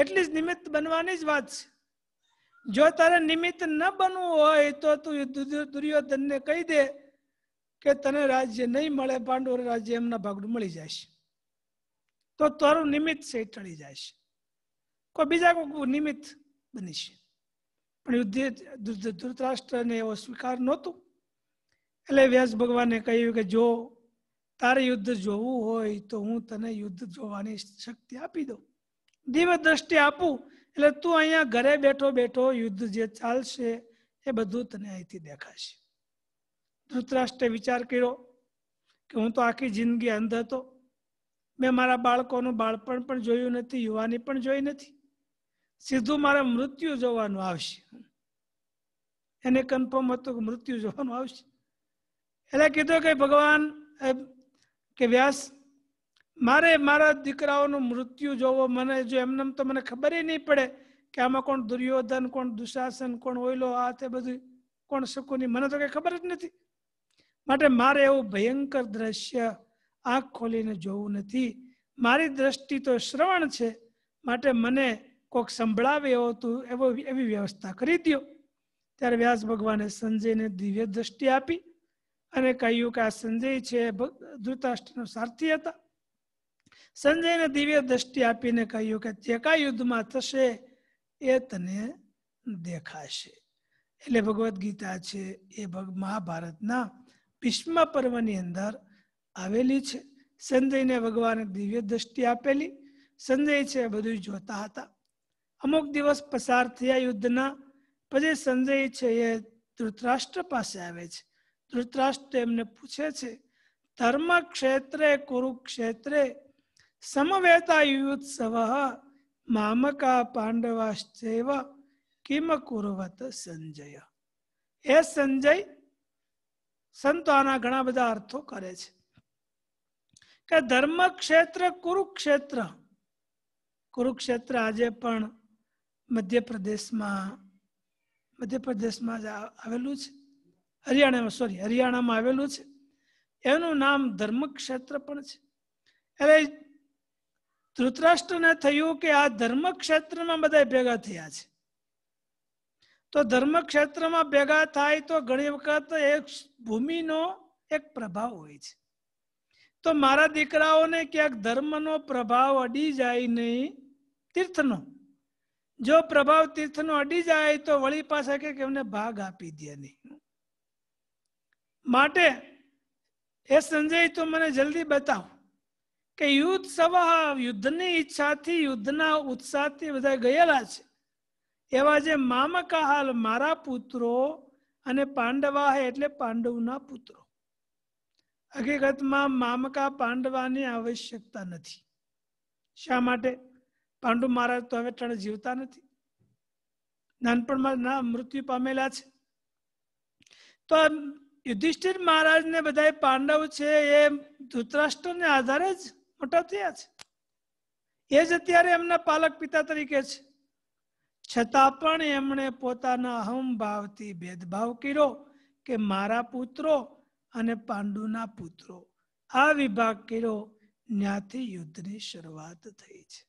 Speaker 1: એટલી જ નિમિત્ત બનવાની જ વાત છે જો તારે નિમિત્ત ન બનવું હોય તો તું દુર્યોધનને કહી દે કે તને રાજ્ય નહીં મળે પાંડવ રાજ્ય એમના ભાગડું મળી જશે તો તારું નિમિત્ત છે એ ટળી જશે કોઈ બીજા કોઈ નિમિત્ત બનીશ પણ યુદ્ધ ધૃતરાષ્ટ્રને એવો સ્વીકાર નહોતું એટલે વ્યાસ ભગવાને કહ્યું કે જો તારે યુદ્ધ જોવું હોય તો હું તને યુદ્ધ જોવાની શક્તિ આપી દઉં દિવ્ય દ્રષ્ટિ આપું એટલે તું અહીંયા ઘરે બેઠો બેઠો યુદ્ધ જે ચાલશે એ બધું તને અહીંથી દેખાશે ધૃતરાષ્ટ્રે વિચાર કર્યો કે હું તો આખી જિંદગી અંધ હતો મેં મારા બાળકોનું બાળપણ પણ જોયું નથી યુવાની પણ જોઈ નથી સીધું મારા મૃત્યુ જોવાનું આવશે એને કન્ફર્મ હતું કે મૃત્યુ જોવાનું આવશે એટલે કીધું કે ભગવાન કે વ્યાસ મારે મારા દીકરાઓનું મૃત્યુ જોવો મને જો એમને તો મને ખબર નહીં પડે કે આમાં કોણ દુર્યોધન કોણ દુશાસન કોણ ઓયલો આ તે બધું કોણ શકુની મને તો કઈ ખબર જ નથી માટે મારે એવું ભયંકર દ્રશ્ય આંખ ખોલીને જોવું નથી મારી દ્રષ્ટિ તો શ્રવણ છે માટે મને કોઈક સંભળાવે એવો તું એવો એવી વ્યવસ્થા કરી દો ત્યારે વ્યાસ ભગવાને સંજયને દિવ્ય દ્રષ્ટિ આપી અને કહ્યું કે આ સંજય છે ધૃતરાષ્ટ્રનો સારથી હતા સંજયને દિવ્ય દ્રષ્ટિ આપીને કહ્યું કે જે કાંઈ યુદ્ધમાં થશે એ તને દેખાશે એટલે ભગવદ્ ગીતા છે એ મહાભારતના ભીષ્મ પર્વની અંદર આવેલી છે સંજયને ભગવાને દિવ્ય દ્રષ્ટિ આપેલી સંજય છે બધું જોતા હતા અમુક દિવસ પસાર થયા યુદ્ધના પછી સંજય છે એ ધૃતરાષ્ટ્ર પાસે આવે છે ધૃતરાષ્ટ્ર એમને પૂછે છે ધર્મ ક્ષેત્રે કુરુક્ષેત્રે સમવેતાયુત્સવ મામકા પાંડવાશ્ચૈવ કિમ કુરવત સંજય એ સંજય સંતો આના ઘણા બધા અર્થો કરે છે કે ધર્મ ક્ષેત્ર કુરુક્ષેત્ર કુરુક્ષેત્ર આજે પણ મધ્યપ્રદેશમાં મધ્યપ્રદેશમાં જ આવેલું છે હરિયાણામાં સોરી હરિયાણામાં આવેલું છે એનું નામ ધર્મક્ષેત્ર પણ છે એટલે ધૃતરાષ્ટ્રને થયું કે આ ધર્મ ક્ષેત્રમાં બધા ભેગા થયા છે તો ધર્મ ક્ષેત્રમાં ભેગા થાય તો ઘણી વખત એક ભૂમિનો એક પ્રભાવ હોય છે તો મારા દીકરાઓને ક્યાંક ધર્મનો પ્રભાવ અડી જાય નહીં તીર્થનો જો પ્રભાવ તીર્થનો અડી જાય તો વળી પાસે કે એમને ભાગ આપી દે નહીં માટે એ સંજય તો મને જલ્દી બતાવ કે યુદ્ધ સવાહ યુદ્ધની ઈચ્છાથી યુદ્ધના ઉત્સાહથી બધા ગયેલા છે એવા જે મામકાહાલ મારા પુત્રો અને પાંડવાહ એટલે પાંડવના પુત્રો હકીકતમાં મામકા પાંડવાની આવશ્યકતા નથી શા માટે પાંડુ મહારાજ તો હવે ત્રણ જીવતા નથી નાનપણમાં ના મૃત્યુ પામેલા છે તો યુધિષ્ઠિર મહારાજને બધા પાંડવ છે એ ધૃતરાષ્ટ્રને આધારે જ મોટા થયા છે એ જ અત્યારે એમના પાલક પિતા તરીકે છે છતાં પણ એમણે પોતાના અહમભાવથી ભેદભાવ કર્યો કે મારા પુત્રો અને પાંડુના પુત્રો આ વિભાગ કર્યો ત્યાંથી યુદ્ધની શરૂઆત થઈ છે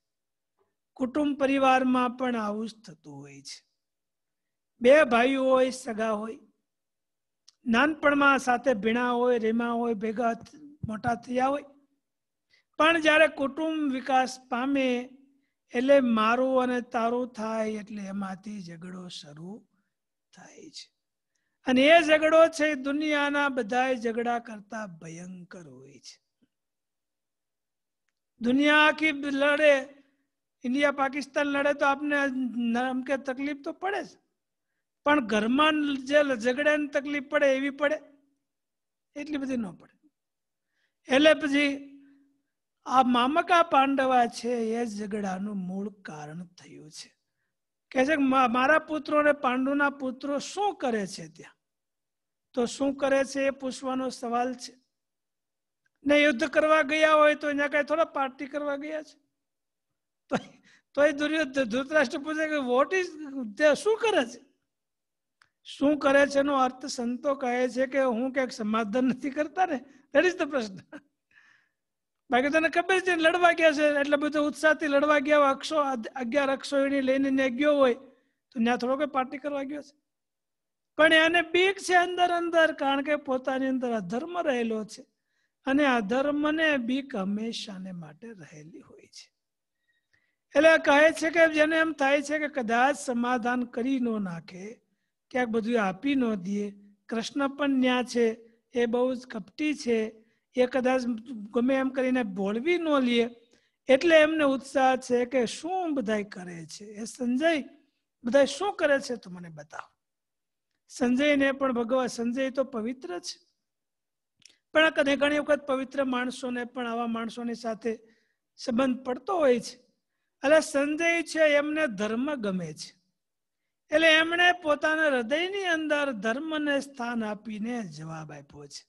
Speaker 1: કુટુંબ પરિવારમાં પણ આવું જ થતું હોય છે બે ભાઈઓ હોય સગા હોય નાનપણમાં સાથે ભીણા હોય રેમા હોય ભેગા મોટા થયા હોય પણ જ્યારે કુટુંબ વિકાસ પામે એટલે મારું અને તારું થાય એટલે એમાંથી ઝઘડો શરૂ થાય છે અને એ ઝઘડો છે દુનિયાના બધા ઝઘડા કરતા ભયંકર હોય છે દુનિયા આખી લડે ઇન્ડિયા પાકિસ્તાન લડે તો આપને આમ કે તકલીફ તો પડે જ પણ ઘરમાં જે ઝઘડે તકલીફ પડે એવી પડે એટલી બધી ન પડે એટલે પછી આ મામકા પાંડવા છે એ ઝઘડાનું મૂળ કારણ થયું છે કે છે મારા પુત્રો અને પાંડુના પુત્રો શું કરે છે ત્યાં તો શું કરે છે એ પૂછવાનો સવાલ છે ને યુદ્ધ કરવા ગયા હોય તો અહીંયા કઈ થોડા પાર્ટી કરવા ગયા છે તો તો એ દુર્યોધન ધૃતરાષ્ટ્ર પૂછે કે વોટ ઇઝ શું કરે છે શું કરે છે એનો અર્થ સંતો કહે છે કે હું ક્યાંક સમાધાન નથી કરતા ને દેટ ઇઝ ધ પ્રશ્ન બાકી તને ખબર છે લડવા ગયા છે એટલે બધો ઉત્સાહથી લડવા ગયા અક્ષો અગિયાર અક્ષો એને લઈને ને ગયો હોય તો ત્યાં થોડો કોઈ પાર્ટી કરવા ગયો છે પણ એને બીક છે અંદર અંદર કારણ કે પોતાની અંદર અધર્મ રહેલો છે અને અધર્મને બીક હંમેશાને માટે રહેલી હોય છે એટલે કહે છે કે જેને એમ થાય છે કે કદાચ સમાધાન કરી ન નાખે ક્યાંક બધું આપી ન દે કૃષ્ણ પણ ન્યા છે એ બહુ જ કપટી છે એ કદાચ ગમે એમ કરીને ભોળવી ન લે એટલે એમને ઉત્સાહ છે કે શું બધા કરે છે એ સંજય બધા શું કરે છે તું મને બતાવ સંજયને પણ ભગવાન સંજય તો પવિત્ર છે પણ કદી ઘણી વખત પવિત્ર માણસોને પણ આવા માણસોની સાથે સંબંધ પડતો હોય છે એટલે સંજય છે એમને ધર્મ ગમે છે એટલે એમણે પોતાના હૃદયની અંદર ધર્મને સ્થાન આપીને જવાબ આપ્યો છે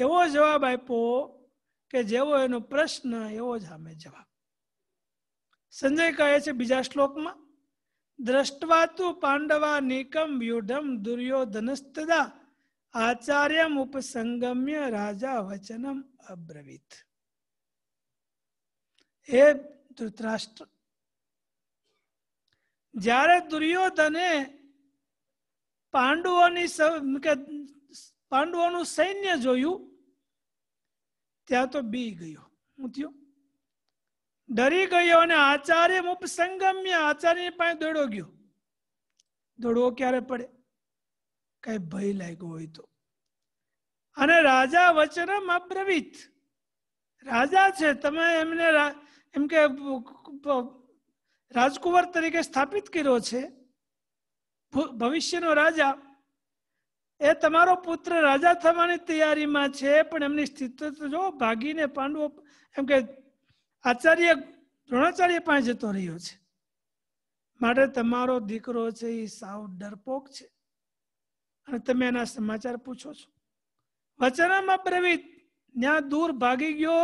Speaker 1: એવો જવાબ આપ્યો કે જેવો એનો પ્રશ્ન એવો જ સામે જવાબ સંજય કહે છે બીજા શ્લોકમાં દ્રષ્ટવાતુ પાંડવા નિકમ વ્યુઢમ દુર્યોધનસ્તદા આચાર્ય ઉપસંગમ્ય રાજા વચનમ અબ્રવીત હે ધૃતરાષ્ટ્ર જ્યારે દુર્યોધને પાંડવોની પાંડવોનું સૈન્ય જોયું ત્યાં તો બી ગયો હું થયો ડરી ગયો અને આચાર્ય ઉપસંગમ્ય આચાર્ય પાસે દોડો ગયો દોડવો ક્યારે પડે કઈ ભય લાગ્યો હોય તો અને રાજા વચનમ અબ્રવિત રાજા છે તમે એમને એમ કે રાજકુંવર તરીકે સ્થાપિત કર્યો છે ભવિષ્યનો રાજા એ તમારો પુત્ર રાજા થવાની તૈયારીમાં છે પણ એમની સ્થિતિ તો જો ભાગીને પાંડવો એમ કે આચાર્ય દ્રોણાચાર્ય પાસે જતો રહ્યો છે માટે તમારો દીકરો છે એ સાવ ડરપોક છે અને તમે એના સમાચાર પૂછો છો વચનામાં પ્રવીત ત્યાં દૂર ભાગી ગયો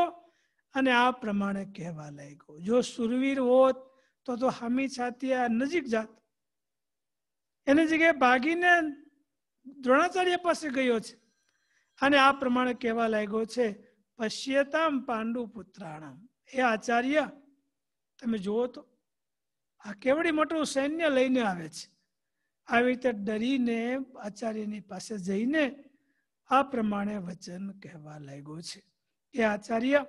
Speaker 1: અને આ પ્રમાણે કહેવા લાગ્યો જો સુરવીર હોત તો તો હામી છાતી નજીક જાત એની જગ્યાએ ભાગીને દ્રોણાચાર્ય પાસે ગયો છે અને આ પ્રમાણે કહેવા લાગ્યો છે પશ્યતામ પાંડુ પુત્રાણામ એ આચાર્ય તમે જુઓ તો આ કેવડી મોટું સૈન્ય લઈને આવે છે આવી રીતે ડરીને આચાર્યની પાસે જઈને આ પ્રમાણે વચન કહેવા લાગ્યો છે એ આચાર્ય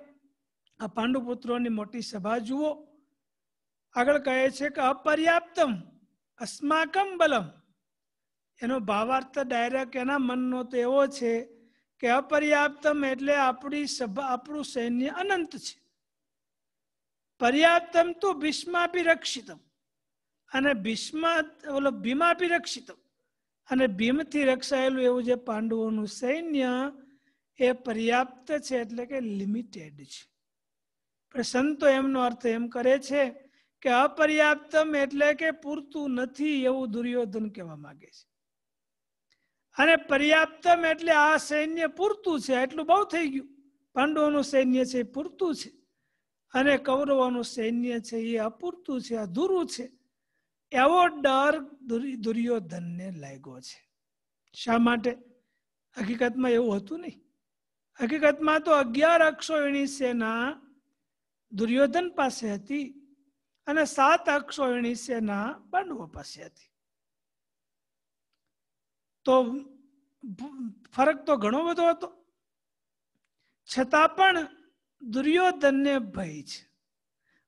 Speaker 1: આ પાંડુપુત્રોની મોટી સભા જુઓ આગળ કહે છે કે અપર્યાપ્તમ અસ્માકમ બલમ એનો ભાવાર્થ ડાયરેક્ટ એના મનનો તો એવો છે કે અપર્યાપ્તમ એટલે આપણી સભા આપણું સૈન્ય અનંત છે પર્યાપ્તમ તો ભીષ્માપી રક્ષિતમ અને ભીષ્મા ઓલો ભીમાપી રક્ષિતમ અને ભીમથી રક્ષાયેલું એવું જે પાંડવોનું સૈન્ય એ પર્યાપ્ત છે એટલે કે લિમિટેડ છે પણ સંતો એમનો અર્થ એમ કરે છે કે અપર્યાપ્તમ એટલે કે પૂરતું નથી એવું દુર્યોધન કહેવા માંગે છે અને પર્યાપ્તમ એટલે આ સૈન્ય પૂરતું છે એટલું બહુ થઈ ગયું પાંડવોનું સૈન્ય છે પૂરતું છે અને કૌરવોનું સૈન્ય છે એ અપૂરતું છે અધૂરું છે એવો ડર દુર્યોધનને લાગ્યો છે શા માટે હકીકતમાં એવું હતું નહીં હકીકતમાં તો અગિયાર અક્ષોયણી સેના દુર્યોધન પાસે હતી અને સાત અક્ષોયણી સેના પાંડવો પાસે હતી તો ફરક તો ઘણો બધો હતો છતાં પણ દુર્યોધનને ભય છે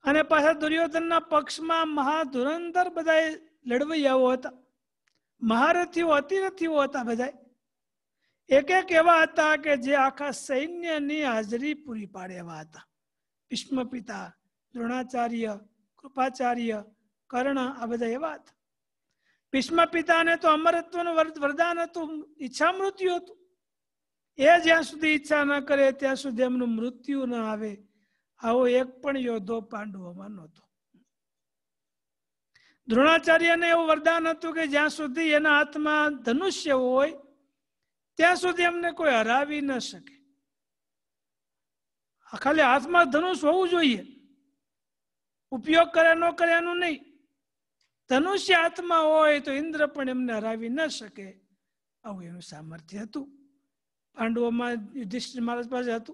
Speaker 1: અને પાછા દુર્યોધનના પક્ષમાં મહાધુરંધર બધાએ લડવૈયાઓ હતા મહારથીઓ અતિરથીઓ હતા બધા એક એક એવા હતા કે જે આખા સૈન્યની હાજરી પૂરી પાડે એવા હતા ભીષ્મ પિતા દ્રોણાચાર્ય કૃપાચાર્ય કર્ણ આ બધા એવા હતા ભીષ્મ પિતાને તો અમરત્વનું વરદાન હતું ઈચ્છા મૃત્યુ હતું એ જ્યાં સુધી ઈચ્છા ન કરે ત્યાં સુધી એમનું મૃત્યુ ન આવે આવો એક પણ યોદ્ધો પાંડવોમાં નહોતો દ્રોણાચાર્યને એવું વરદાન હતું કે જ્યાં સુધી એના હાથમાં ધનુષ્ય હોય ત્યાં સુધી એમને કોઈ હરાવી ન શકે ખાલી હાથમાં ધનુષ હોવું જોઈએ ઉપયોગ કરે ન કરે એનું નહીં ધનુષ્ય હાથમાં હોય તો ઇન્દ્ર પણ એમને હરાવી ન શકે આવું એનું સામર્થ્ય હતું પાંડવોમાં યુધિષ્ઠિર મહારાજ પાસે હતું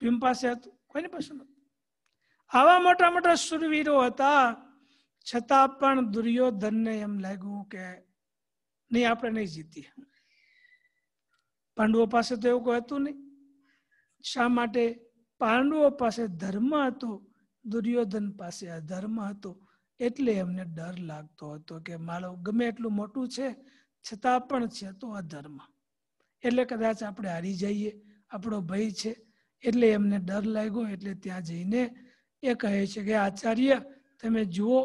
Speaker 1: ભીમ પાસે હતું કોઈની પાસે નતું આવા મોટા મોટા સુરવીરો હતા છતાં પણ દુર્યોધનને એમ લાગ્યું કે નહીં આપણે નહીં જીતીએ પાંડવો પાસે તો એવું કોઈ હતું નહીં શા માટે પાંડવો પાસે ધર્મ હતો દુર્યોધન પાસે અધર્મ હતો એટલે એમને ડર લાગતો હતો કે મારો ગમે એટલું મોટું છે છતાં પણ છે તો અધર્મ એટલે કદાચ આપણે હારી જઈએ આપણો ભય છે એટલે એમને ડર લાગ્યો એટલે ત્યાં જઈને એ કહે છે કે આચાર્ય તમે જુઓ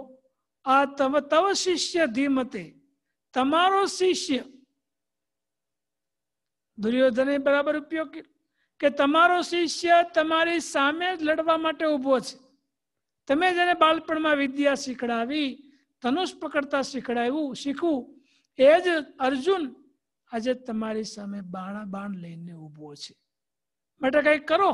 Speaker 1: આ તવ તવ શિષ્ય ધીમતે તમારો શિષ્ય દુર્યોધને બરાબર ઉપયોગ કે તમારો શિષ્ય તમારી સામે જ લડવા માટે ઊભો છે તમે જેને બાળપણમાં વિદ્યા શીખડાવી ધનુષ પકડતા શીખડાવ્યું શીખવું એ જ અર્જુન આજે તમારી સામે બાણા બાણ લઈને ઊભો છે માટે કંઈક કરો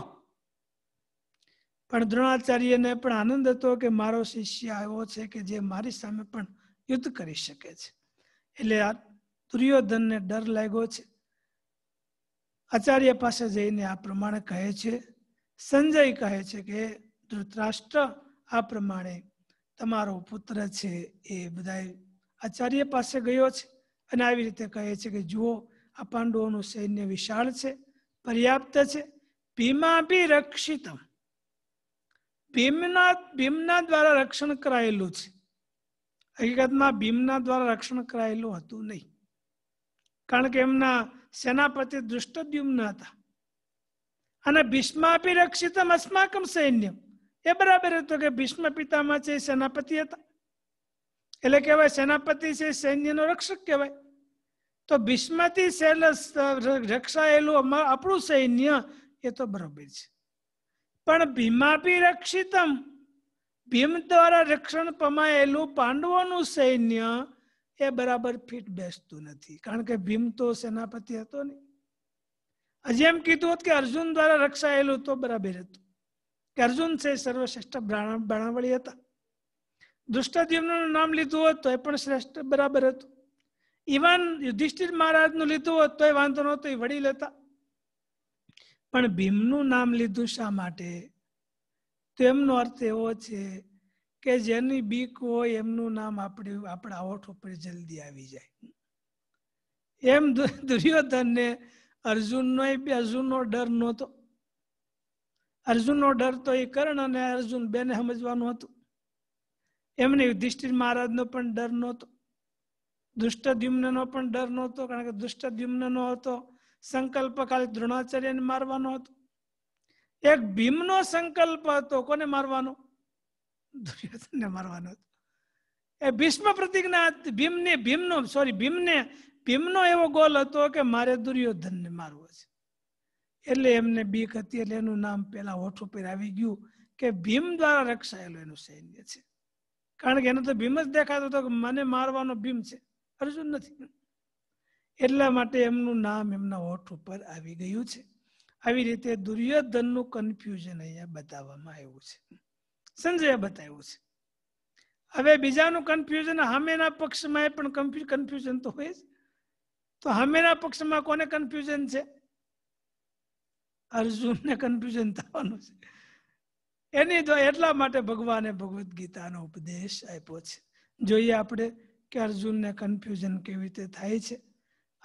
Speaker 1: પણ દ્રોણાચાર્યને પણ આનંદ હતો કે મારો શિષ્ય આવ્યો છે કે જે મારી સામે પણ યુદ્ધ કરી શકે છે એટલે આ દુર્યોધનને ડર લાગ્યો છે આચાર્ય પાસે જઈને આ પ્રમાણે કહે છે સંજય કહે છે કે ધૃતરાષ્ટ્ર આ પ્રમાણે તમારો પુત્ર છે એ બધા આચાર્ય પાસે ગયો છે અને આવી રીતે કહે છે કે જુઓ આ પાંડવોનું સૈન્ય વિશાળ છે પર્યાપ્ત છે ભીમાભી રક્ષિતમ ભીમના ભીમના દ્વારા રક્ષણ કરાયેલું છે હકીકતમાં ભીમના દ્વારા રક્ષણ કરાયેલું હતું નહીં કારણ કે એમના સેનાપતિ દુષ્ટદ્યુમ્ન હતા અને ભીષ્માપી રક્ષિતમ અસ્માકમ સૈન્યમ એ બરાબર હતો કે ભીષ્મ પિતામાં છે સેનાપતિ હતા એટલે કહેવાય સેનાપતિ છે સૈન્યનો રક્ષક કહેવાય તો ભીષ્મથી શૈલ રક્ષાયેલું આપણું સૈન્ય એ તો બરાબર છે પણ ભીમાભી રક્ષિતમ ભીમ દ્વારા રક્ષણ પમાયેલું પાંડવોનું સૈન્ય એ બરાબર ફિટ બેસતું નથી કારણ કે ભીમ તો સેનાપતિ હતો નહીં હજી એમ કીધું હતું કે અર્જુન દ્વારા રક્ષાયેલું તો બરાબર હતું અર્જુન છે સર્વશ્રેષ્ઠ બાણાવળી હતા દુષ્ટાદ્યુમનું નામ લીધું હોત તો એ પણ શ્રેષ્ઠ બરાબર હતું ઇવન યુધિષ્ઠિર મહારાજનું લીધું હોત તો એ વાંધો નહોતો એ વડી લેતા પણ ભીમનું નામ લીધું શા માટે તેમનો અર્થ એવો છે કે જેની બીક હોય એમનું નામ આપણે આપણા ઓઠ ઉપર જલ્દી આવી
Speaker 2: જાય
Speaker 1: એમ દુર્યોધનને અર્જુનનો અર્જુનનો ડર નહોતો અર્જુનનો ડર તો એ કર્ણ અને અર્જુન બેને સમજવાનું હતું એમને યુધિષ્ઠિર મહારાજનો પણ ડર નહોતો દુષ્ટદ્યુમ્નનો પણ ડર નહોતો કારણ કે દુષ્ટદ્યુમ્નનો હતો સંકલ્પ ખાલી દ્રોણાચાર્યને મારવાનો હતો એક ભીમનો સંકલ્પ હતો કોને મારવાનો દુર્યોધનને મારવાનો હતો એ ભીષ્મ પ્રતિજ્ઞા ભીમને ભીમનો સોરી ભીમને ભીમનો એવો ગોલ હતો કે મારે દુર્યોધનને મારવો છે એટલે એમને બીક હતી એટલે એનું નામ પેલા હોઠ ઉપર આવી ગયું કે ભીમ દ્વારા રક્ષાયેલું એનું સૈન્ય છે કારણ કે એને તો ભીમ જ દેખાતો હતો કે મને મારવાનો ભીમ છે અર્જુન નથી એટલા માટે એમનું નામ એમના હોઠ ઉપર આવી ગયું છે આવી રીતે દુર્યોધનનું કન્ફ્યુઝન અહીંયા બતાવવામાં આવ્યું છે સંજયે બતાવ્યું છે હવે બીજાનું કન્ફ્યુઝન હામેના પક્ષમાં પણ કન્ફ્યુઝન તો હોય જ તો હામેના પક્ષમાં કોને કન્ફ્યુઝન છે અર્જુનને કન્ફ્યુઝન થવાનું છે એની તો એટલા માટે ભગવાને ભગવદ્ ગીતાનો ઉપદેશ આપ્યો છે જોઈએ આપણે કે અર્જુનને કન્ફ્યુઝન કેવી રીતે થાય છે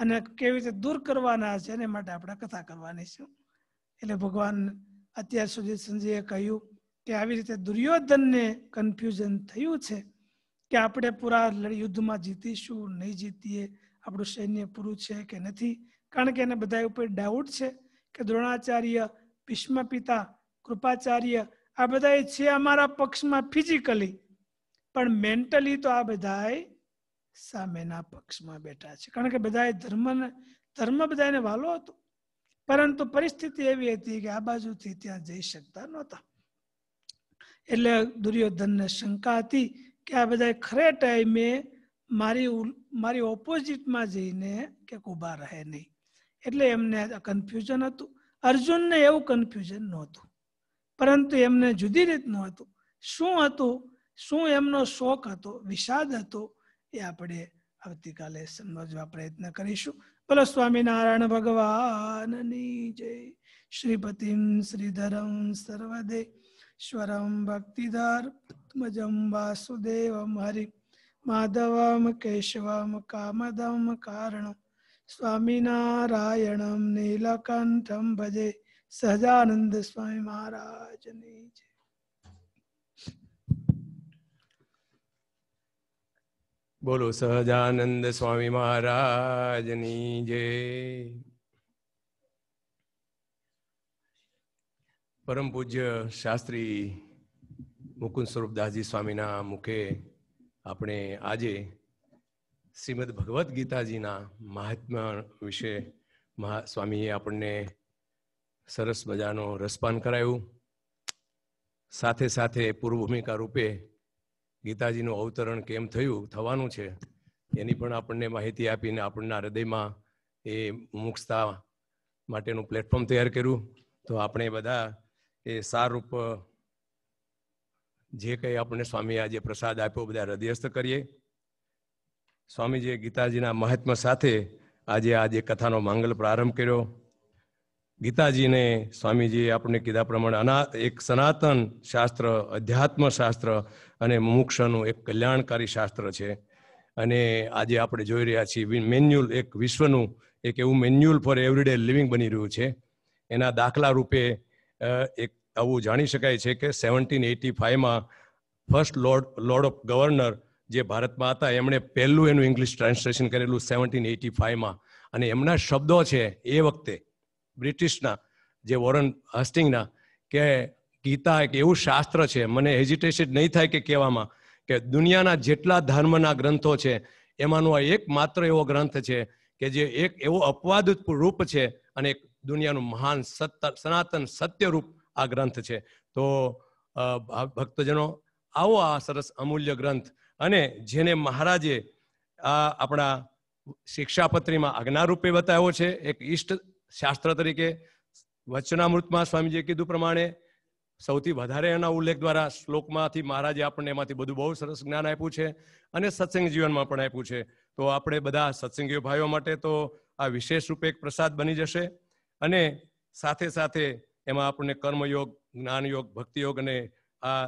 Speaker 1: અને કેવી રીતે દૂર કરવાના છે એને માટે આપણે કથા કરવાની છે એટલે ભગવાન અત્યાર સુધી સંજયે કહ્યું કે આવી રીતે દુર્યોધનને કન્ફ્યુઝન થયું છે કે આપણે પૂરા યુદ્ધમાં જીતીશું નહીં જીતીએ આપણું સૈન્ય પૂરું છે કે નથી કારણ કે એને બધા ઉપર ડાઉટ છે કે દ્રોણાચાર્ય ભીષ્મ પિતા કૃપાચાર્ય આ બધા છે અમારા પક્ષમાં ફિઝિકલી પણ મેન્ટલી તો આ બધાએ સામેના પક્ષમાં બેઠા છે કારણ કે બધાએ ધર્મને ધર્મ બધાને વાલો હતો પરંતુ પરિસ્થિતિ એવી હતી કે આ બાજુથી ત્યાં જઈ શકતા નહોતા એટલે દુર્યોધનને શંકા હતી કે આ બધા ખરે ટાઈમે મારી મારી ઓપોઝિટમાં જઈને કે ઊભા રહે નહીં એટલે એમને કન્ફ્યુઝન હતું અર્જુનને એવું કન્ફ્યુઝન નહોતું પરંતુ એમને જુદી રીતનું હતું શું હતું શું એમનો શોખ હતો વિષાદ હતો એ આપણે આવતીકાલે સમજવા પ્રયત્ન કરીશું બોલો સ્વામિનારાયણ ભગવાનની જય શ્રીપતિમ શ્રીધરમ સર્વદે શ્વરમ ભક્તિધર મજમ વાસુદેવમ હરિ માધવમ કેશવમ કામદમ કારણમ સ્વામિનારાયણમ નીલકંઠમ ભજે સહજાનંદ સ્વામી મહારાજની
Speaker 3: બોલો સહજાનંદ સ્વામી મહારાજની જય પરમ પૂજ્ય શાસ્ત્રી મુકુંદ સ્વરૂપદાસજી સ્વામીના મુખે આપણે આજે શ્રીમદ ભગવદ્ ગીતાજીના મહાત્મા વિશે મહા સ્વામીએ આપણને સરસ મજાનો રસપાન કરાયું સાથે સાથે પૂર્વભૂમિકા રૂપે ગીતાજીનું અવતરણ કેમ થયું થવાનું છે એની પણ આપણને માહિતી આપીને આપણના હૃદયમાં એ મુમુક્ષતા માટેનું પ્લેટફોર્મ તૈયાર કર્યું તો આપણે બધા એ સારરૂપ જે કંઈ આપણને સ્વામીએ આજે પ્રસાદ આપ્યો બધા હૃદયસ્થ કરીએ સ્વામીજીએ ગીતાજીના મહાત્મ સાથે આજે આજે કથાનો માંગલ પ્રારંભ કર્યો ગીતાજીને સ્વામીજીએ આપણને કીધા પ્રમાણે અના એક સનાતન શાસ્ત્ર અધ્યાત્મ શાસ્ત્ર અને મુમુક્ષનું એક કલ્યાણકારી શાસ્ત્ર છે અને આજે આપણે જોઈ રહ્યા છીએ મેન્યુઅલ એક વિશ્વનું એક એવું મેન્યુઅલ ફોર એવરીડે લિવિંગ બની રહ્યું છે એના દાખલા રૂપે એક આવું જાણી શકાય છે કે સેવન્ટીન એટી ફાઇવમાં first lord lord of governor જે ભારતમાં હતા એમણે પહેલું એનું ઇંગ્લિશ ટ્રાન્સલેશન કરેલું સેવન્ટીન એટી ફાઈવમાં અને એમના શબ્દો છે એ વખતે બ્રિટિશના જે વોરન હસ્ટિંગના કે ગીતા એક એવું શાસ્ત્ર છે મને હેજિટેશન નહીં થાય કે કહેવામાં કે દુનિયાના જેટલા ધર્મના ગ્રંથો છે એમાંનો આ એક માત્ર એવો ગ્રંથ છે કે જે એક એવો અપવાદ રૂપ છે અને એક દુનિયાનું મહાન સનાતન સત્ય રૂપ આ ગ્રંથ છે તો ભક્તજનો આવો આ સરસ અમૂલ્ય ગ્રંથ અને જેને મહારાજે આ આપણા શિક્ષાપત્રીમાં આજ્ઞા રૂપે બતાવ્યો છે એક ઈષ્ટ શાસ્ત્ર તરીકે વચનામૃતમાં સ્વામીજીએ કીધું પ્રમાણે સૌથી વધારે એના ઉલ્લેખ દ્વારા શ્લોકમાંથી મહારાજે આપણને એમાંથી બધું બહુ સરસ જ્ઞાન આપ્યું છે અને સત્સંગ જીવનમાં પણ આપ્યું છે તો આપણે બધા સત્સંગીઓ ભાઈઓ માટે તો આ વિશેષ રૂપે એક પ્રસાદ બની જશે અને સાથે સાથે એમાં આપણને કર્મયોગ જ્ઞાનયોગ ભક્તિયોગ અને આ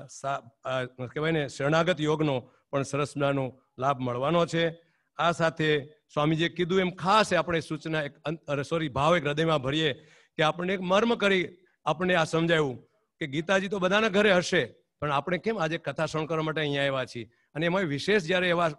Speaker 3: કહેવાય ને શરણાગત યોગનો પણ સરસ મજાનો લાભ મળવાનો છે આ સાથે સ્વામીજીએ કીધું એમ ખાસ આપણે સૂચના એક સોરી ભાવ એક હૃદયમાં ભરીએ કે આપણને એક મર્મ કરી આપણને આ સમજાયું કે ગીતાજી તો બધાના ઘરે હશે પણ આપણે કેમ આજે કથા શ્રવણ કરવા માટે અહીંયા આવ્યા છીએ અને એમાં વિશેષ જ્યારે એવા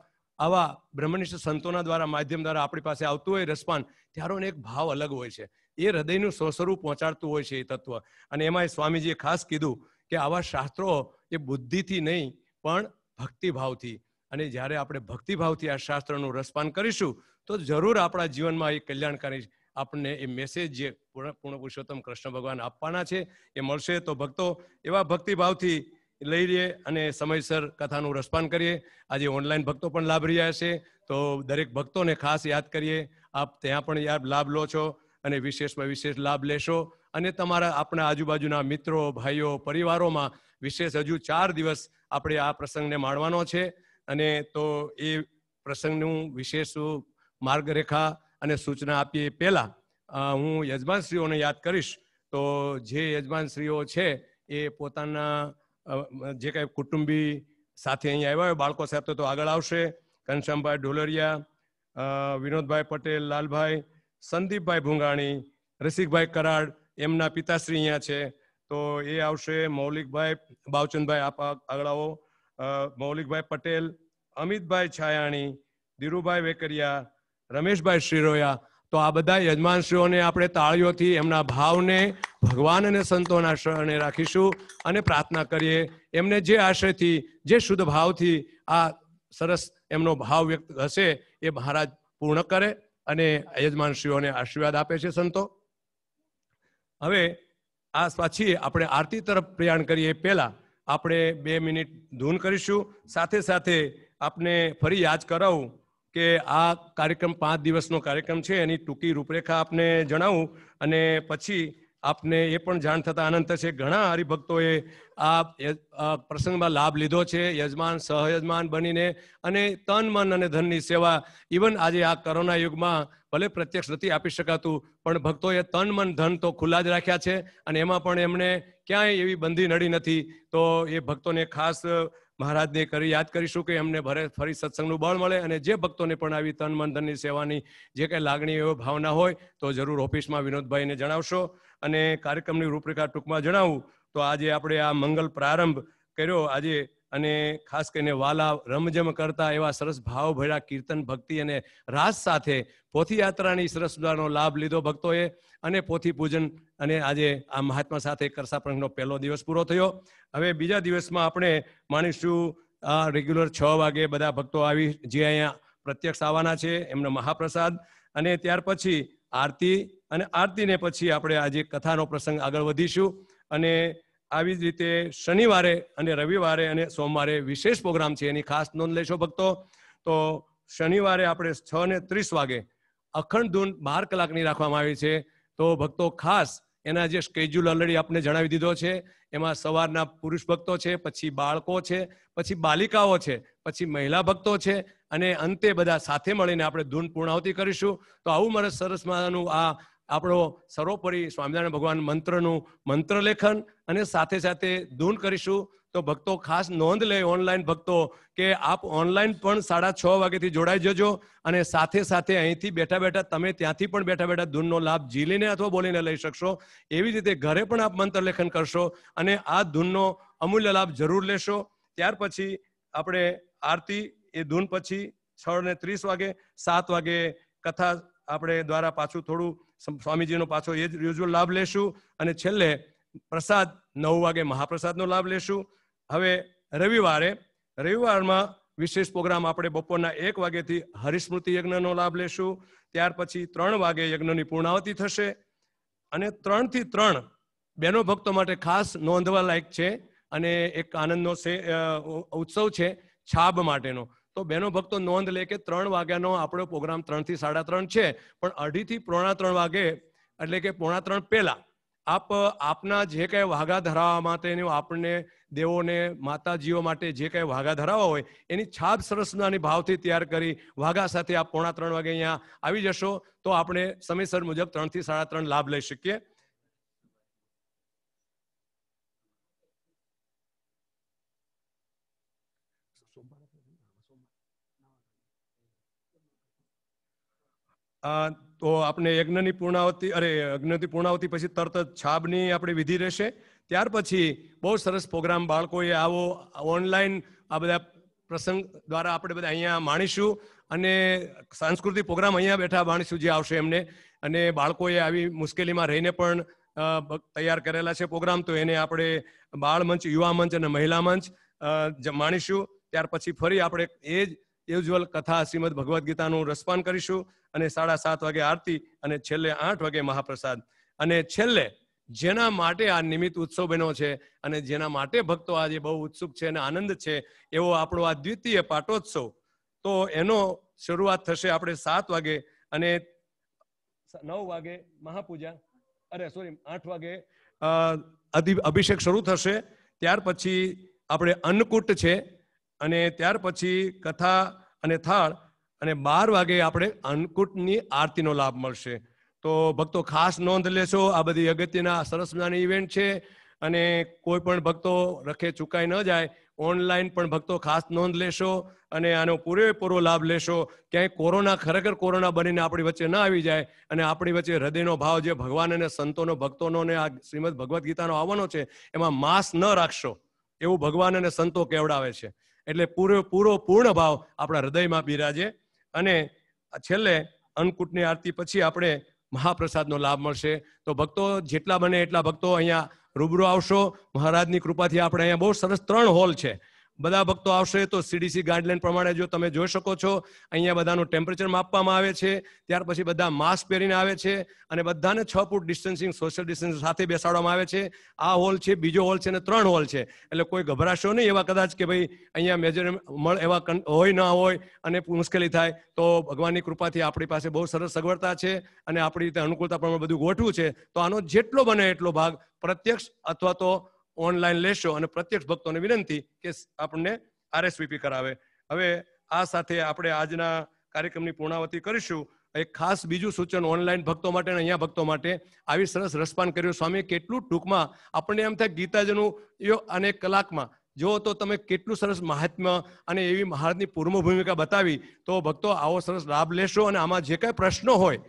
Speaker 3: આવા બ્રહ્મનિષ્ઠ સંતોના દ્વારા માધ્યમ દ્વારા આપણી પાસે આવતું હોય રસપાન ત્યારોને એક ભાવ અલગ હોય છે એ હૃદયનું સ્વસ્વરૂપ પહોંચાડતું હોય છે એ તત્વ અને એમાં સ્વામીજીએ ખાસ કીધું કે આવા શાસ્ત્રો એ બુદ્ધિથી નહીં પણ ભક્તિભાવથી અને જ્યારે આપણે ભક્તિભાવથી આ શાસ્ત્રનું રસપાન કરીશું તો જરૂર આપણા જીવનમાં એ કલ્યાણકારી આપણને એ મેસેજ જે પૂર્ણ પુરુષોત્તમ કૃષ્ણ ભગવાન આપવાના છે એ મળશે તો ભક્તો એવા ભક્તિભાવથી લઈ લઈએ અને સમયસર કથાનું રસપાન કરીએ આજે ઓનલાઈન ભક્તો પણ લાભ રહ્યા છે તો દરેક ભક્તોને ખાસ યાદ કરીએ આપ ત્યાં પણ યાદ લાભ લો છો અને વિશેષમાં વિશેષ લાભ લેશો અને તમારા આપણા આજુબાજુના મિત્રો ભાઈઓ પરિવારોમાં વિશેષ હજુ ચાર દિવસ આપણે આ પ્રસંગને માણવાનો છે અને તો એ પ્રસંગનું વિશેષ માર્ગરેખા અને સૂચના આપીએ એ પહેલાં હું યજમાનશ્રીઓને યાદ કરીશ તો જે યજમાનશ્રીઓ છે એ પોતાના જે કાંઈ કુટુંબી સાથે અહીં આવ્યા હોય બાળકો સાથે તો આગળ આવશે ઘનશ્યામભાઈ ઢોલરિયા વિનોદભાઈ પટેલ લાલભાઈ સંદીપભાઈ ભૂંગાણી રસિકભાઈ કરાડ એમના પિતાશ્રી અહીંયા છે તો એ આવશે મૌલિકભાઈ બાવચંદભાઈ આપ આગળ આવો મૌલિકભાઈ પટેલ અમિતભાઈ છાયાણી ધીરુભાઈ વેકરિયા રમેશભાઈ શિરોયા તો આ બધા યજમાનશ્રીઓને આપણે તાળીઓથી એમના ભાવને ભગવાન અને સંતોના શરણે રાખીશું અને પ્રાર્થના કરીએ એમને જે આશયથી જે શુદ્ધ ભાવથી આ સરસ એમનો ભાવ વ્યક્ત હશે એ મહારાજ પૂર્ણ કરે અને યજમાનશ્રીઓને આશીર્વાદ આપે છે સંતો હવે આ પછી આપણે આરતી તરફ પ્રયાણ કરીએ પહેલાં આપણે બે મિનિટ ધૂન કરીશું સાથે સાથે આપને ફરી યાદ કરાવું કે આ કાર્યક્રમ પાંચ દિવસનો કાર્યક્રમ છે એની ટૂંકી રૂપરેખા આપને જણાવું અને પછી આપને એ પણ જાણ થતા આનંદ થશે ઘણા હરિભક્તોએ આ પ્રસંગમાં લાભ લીધો છે યજમાન સહયજમાન બનીને અને તન મન અને ધનની સેવા ઇવન આજે આ કોરોના યુગમાં ભલે પ્રત્યક્ષ નથી આપી શકાતું પણ ભક્તોએ તન મન ધન તો ખુલ્લા જ રાખ્યા છે અને એમાં પણ એમણે ક્યાંય એવી બંધી નડી નથી તો એ ભક્તોને ખાસ મહારાજને કરી યાદ કરીશું કે એમને ભરે ફરી સત્સંગનું બળ મળે અને જે ભક્તોને પણ આવી તન મન ધનની સેવાની જે કંઈ લાગણી એવો ભાવના હોય તો જરૂર ઓફિસમાં વિનોદભાઈને જણાવશો અને કાર્યક્રમની રૂપરેખા ટૂંકમાં જણાવું તો આજે આપણે આ મંગલ પ્રારંભ કર્યો આજે અને ખાસ કરીને વાલા રમજમ કરતા એવા સરસ ભાવ ભર્યા કીર્તન ભક્તિ અને રાસ સાથે પોથીયાત્રાની સરસ મજાનો લાભ લીધો ભક્તોએ અને પોથી પૂજન અને આજે આ મહાત્મા સાથે કરસા પ્રંગનો પહેલો દિવસ પૂરો થયો હવે બીજા દિવસમાં આપણે માણીશું આ રેગ્યુલર છ વાગે બધા ભક્તો આવી જે અહીંયા પ્રત્યક્ષ આવવાના છે એમનો મહાપ્રસાદ અને ત્યાર પછી આરતી અને આરતીને પછી આપણે આજે કથાનો પ્રસંગ આગળ વધીશું અને આવી જ રીતે શનિવારે અને રવિવારે અને સોમવારે વિશેષ પ્રોગ્રામ છે એની ખાસ નોંધ લેશો ભક્તો તો શનિવારે આપણે છ ને ત્રીસ વાગે અખંડ ધૂન બાર કલાકની રાખવામાં આવી છે તો ભક્તો ખાસ એના જે સ્કેજ્યુલ ઓલરેડી આપને જણાવી દીધો છે એમાં સવારના પુરુષ ભક્તો છે પછી બાળકો છે પછી બાલિકાઓ છે પછી મહિલા ભક્તો છે અને અંતે બધા સાથે મળીને આપણે ધૂન પૂર્ણાવતી કરીશું તો આવું મારે સરસ મજાનું આ આપણો સર્વોપરી સ્વામિનારાયણ ભગવાન મંત્રનું મંત્ર લેખન અને સાથે સાથે ધૂન કરીશું તો ભક્તો ખાસ નોંધ લે ઓનલાઈન ભક્તો કે આપ ઓનલાઈન પણ સાડા છ વાગ્યાથી જોડાઈ જજો અને સાથે સાથે અહીંથી બેઠા બેઠા તમે ત્યાંથી પણ બેઠા બેઠા ધૂનનો લાભ ઝીલીને અથવા બોલીને લઈ શકશો એવી જ રીતે ઘરે પણ આપ મંત્ર લેખન કરશો અને આ ધૂનનો અમૂલ્ય લાભ જરૂર લેશો ત્યાર પછી આપણે આરતી એ ધૂન પછી છ ને ત્રીસ વાગે સાત વાગે કથા આપણે દ્વારા પાછું થોડું સ્વામીજીનો પાછો એ જ યુઝ્યુઅલ લાભ લેશું અને છેલ્લે પ્રસાદ નવ વાગે મહાપ્રસાદનો લાભ લેશું હવે રવિવારે રવિવારમાં વિશેષ પ્રોગ્રામ આપણે બપોરના એક વાગેથી હરિસ્મૃતિ યજ્ઞનો લાભ લેશું ત્યાર પછી ત્રણ વાગે યજ્ઞની પૂર્ણાવતી થશે અને ત્રણથી ત્રણ બહેનો ભક્તો માટે ખાસ નોંધવા લાયક છે અને એક આનંદનો ઉત્સવ છે છાબ માટેનો તો બહેનો ભક્તો નોંધ લે કે ત્રણ વાગ્યાનો આપણો પ્રોગ્રામ ત્રણથી સાડા ત્રણ છે પણ અઢીથી પોણા ત્રણ વાગે એટલે કે પોણા ત્રણ પહેલાં આપ આપના જે કંઈ વાઘા ધરાવવા માટેનું આપણને દેવોને માતાજીઓ માટે જે કંઈ વાઘા ધરાવવા હોય એની છાપ સરસનાની ભાવથી તૈયાર કરી વાઘા સાથે આપ પોણા ત્રણ વાગે અહીંયા આવી જશો તો આપણે સમયસર મુજબ ત્રણથી સાડા ત્રણ લાભ લઈ શકીએ તો આપણે યજ્ઞની પૂર્ણાવતી અરે યજ્ઞની પૂર્ણાવતી પછી તરત જ છાબની આપણે વિધિ રહેશે ત્યાર પછી બહુ સરસ પ્રોગ્રામ બાળકોએ આવો ઓનલાઈન આ બધા પ્રસંગ દ્વારા આપણે બધા અહીંયા માણીશું અને સાંસ્કૃતિક પ્રોગ્રામ અહીંયા બેઠા માણીશું જે આવશે એમને અને બાળકોએ આવી મુશ્કેલીમાં રહીને પણ તૈયાર કરેલા છે પ્રોગ્રામ તો એને આપણે બાળ મંચ યુવા મંચ અને મહિલા મંચ માણીશું ત્યાર પછી ફરી આપણે એ જ યુઝ્યુઅલ કથા શ્રીમદ ભગવદ્ ગીતાનું રસપાન કરીશું અને સાડા સાત વાગે આરતી અને છેલ્લે આઠ વાગે મહાપ્રસાદ અને છેલ્લે જેના માટે આ નિમિત્ત ઉત્સવ બન્યો છે અને જેના માટે ભક્તો આજે બહુ ઉત્સુક છે અને આનંદ છે એવો આપણો આ દ્વિતીય પાટોત્સવ તો એનો શરૂઆત થશે આપણે સાત વાગે અને નવ વાગે મહાપૂજા અરે સોરી આઠ વાગે અભિષેક શરૂ થશે ત્યાર પછી આપણે અન્નકૂટ છે અને ત્યાર પછી કથા અને થાળ અને બાર વાગે આપણે અન્નકૂટની આરતીનો લાભ મળશે તો ભક્તો ખાસ નોંધ લેશો આ બધી અગત્યના સરસ મજાની ઇવેન્ટ છે અને કોઈ પણ ભક્તો રખે ચૂકાઈ ન જાય ઓનલાઈન પણ ભક્તો ખાસ નોંધ લેશો અને આનો પૂરેપૂરો લાભ લેશો ક્યાંય કોરોના ખરેખર કોરોના બનીને આપણી વચ્ચે ના આવી જાય અને આપણી વચ્ચે હૃદયનો ભાવ જે ભગવાન અને સંતોનો ભક્તોનો ને આ શ્રીમદ ભગવદ્ ગીતાનો આવવાનો છે એમાં માસ ન રાખશો એવું ભગવાન અને સંતો કેવડાવે છે એટલે પૂરો પૂરો પૂર્ણ ભાવ આપણા હૃદયમાં બિરાજે અને છેલ્લે અન્નકૂટની આરતી પછી આપણે મહાપ્રસાદનો લાભ મળશે તો ભક્તો જેટલા બને એટલા ભક્તો અહીંયા રૂબરૂ આવશો મહારાજની કૃપાથી આપણે અહીંયા બહુ સરસ ત્રણ હોલ છે બધા ભક્તો આવશે તો સીડીસી ગાઈડલાઈન પ્રમાણે જો તમે જોઈ શકો છો અહીંયા બધાનું ટેમ્પરેચર માપવામાં આવે છે ત્યાર પછી બધા માસ્ક પહેરીને આવે છે અને બધાને છ ફૂટ ડિસ્ટન્સિંગ સોશિયલ ડિસ્ટન્સ સાથે બેસાડવામાં આવે છે આ હોલ છે બીજો હોલ છે અને ત્રણ હોલ છે એટલે કોઈ ગભરાશો નહીં એવા કદાચ કે ભાઈ અહીંયા મેજર મળ એવા હોય ન હોય અને મુશ્કેલી થાય તો ભગવાનની કૃપાથી આપણી પાસે બહુ સરસ સગવડતા છે અને આપણી રીતે અનુકૂળતા પ્રમાણે બધું ગોઠવું છે તો આનો જેટલો બને એટલો ભાગ પ્રત્યક્ષ અથવા તો ઓનલાઈન લેશો અને પ્રત્યક્ષ ભક્તોને વિનંતી કે આપણને આરએસવીપી કરાવે હવે આ સાથે આપણે આજના કાર્યક્રમની પૂર્ણાવતી કરીશું એક ખાસ બીજું સૂચન ઓનલાઈન ભક્તો માટે અને અહીંયા ભક્તો માટે આવી સરસ રસપાન કર્યું સ્વામી કેટલું ટૂંકમાં આપણને એમ થાય ગીતાજીનું અને કલાકમાં જો તો તમે કેટલું સરસ મહાત્મ્ય અને એવી મહારાજની પૂર્વ ભૂમિકા બતાવી તો ભક્તો આવો સરસ લાભ લેશો અને આમાં જે કાંઈ પ્રશ્નો હોય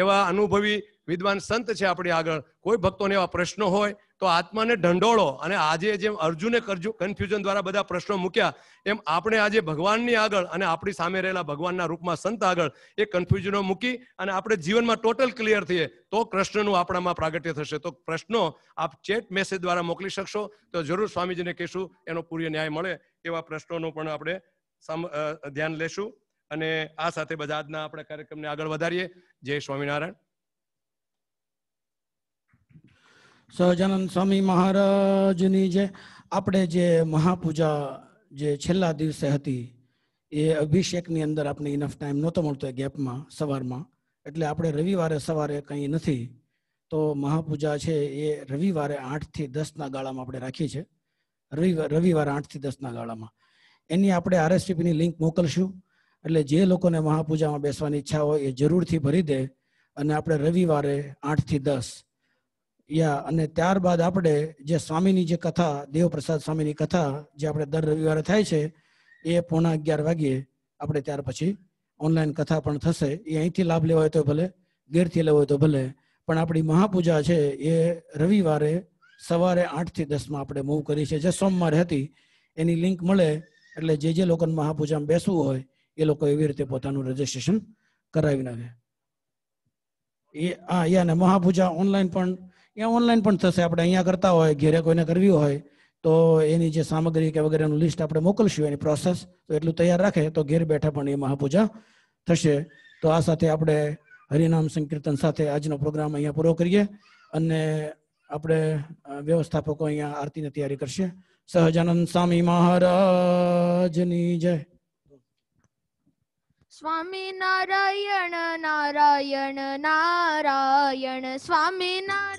Speaker 3: એવા અનુભવી વિદ્વાન સંત છે આપણી આગળ કોઈ ભક્તોને એવા પ્રશ્નો હોય તો આત્માને ઢંઢોળો અને આજે જેમ અર્જુને કન્ફ્યુઝન દ્વારા બધા પ્રશ્નો મૂક્યા એમ આપણે આજે ભગવાનની આગળ અને આપણી સામે રહેલા ભગવાનના રૂપમાં સંત આગળ એ કન્ફ્યુઝનો મૂકી અને આપણે જીવનમાં ટોટલ ક્લિયર થઈએ તો કૃષ્ણનું આપણામાં પ્રાગટ્ય થશે તો પ્રશ્નો આપ ચેટ મેસેજ દ્વારા મોકલી શકશો તો જરૂર સ્વામીજીને કહેશું એનો પૂર્ય ન્યાય મળે એવા પ્રશ્નોનો પણ આપણે ધ્યાન લેશું અને આ સાથે બધા આજના આપણે કાર્યક્રમને આગળ વધારીએ જય સ્વામિનારાયણ
Speaker 4: સહજાનંદ સ્વામી મહારાજની જે આપણે જે મહાપૂજા જે છેલ્લા દિવસે હતી એ અભિષેકની અંદર આપણે ઇનફ ટાઈમ નહોતો મળતો એ ગેપમાં સવારમાં એટલે આપણે રવિવારે સવારે કંઈ નથી તો મહાપૂજા છે એ રવિવારે આઠથી દસના ગાળામાં આપણે રાખી છે રવિવારે આઠથી દસના ગાળામાં એની આપણે આરએસટીપીની લિંક મોકલશું એટલે જે લોકોને મહાપૂજામાં બેસવાની ઈચ્છા હોય એ જરૂરથી ભરી દે અને આપણે રવિવારે આઠથી દસ યા અને ત્યારબાદ આપણે જે સ્વામીની જે કથા દેવપ્રસાદ સ્વામીની કથા જે આપણે દર રવિવારે થાય છે એ પોણા અગિયાર વાગ્યે આપણે ત્યાર પછી ઓનલાઈન કથા પણ થશે એ અહીંથી લાભ લેવાય તો ભલે ઘેરથી લેવો હોય તો ભલે પણ આપણી મહાપૂજા છે એ રવિવારે સવારે આઠથી દસમાં આપણે મૂવ કરી છે જે સોમવારે હતી એની લિંક મળે એટલે જે જે લોકોને મહાપૂજામાં બેસવું હોય એ લોકો એવી રીતે પોતાનું રજીસ્ટ્રેશન કરાવી નાખે એ હા અને મહાપૂજા ઓનલાઈન પણ એ ઓનલાઈન પણ થશે આપણે અહીંયા કરતા હોય ઘેરે કોઈને કરવી હોય તો એની જે સામગ્રી કે વગેરેનું લિસ્ટ આપણે મોકલશું એની પ્રોસેસ તો એટલું તૈયાર રાખે તો ઘેર બેઠા પણ એ મહાપૂજા થશે તો આ સાથે આપણે હરિનામ સંકીર્તન સાથે આજનો પ્રોગ્રામ અહીંયા પૂરો કરીએ અને આપણે વ્યવસ્થાપકો અહીંયા આરતીની તૈયારી કરશે સહજાનંદ સ્વામી મહારાજની જય
Speaker 5: સ્વામી નારાયણ નારાયણ નારાયણ સ્વામી નારાયણ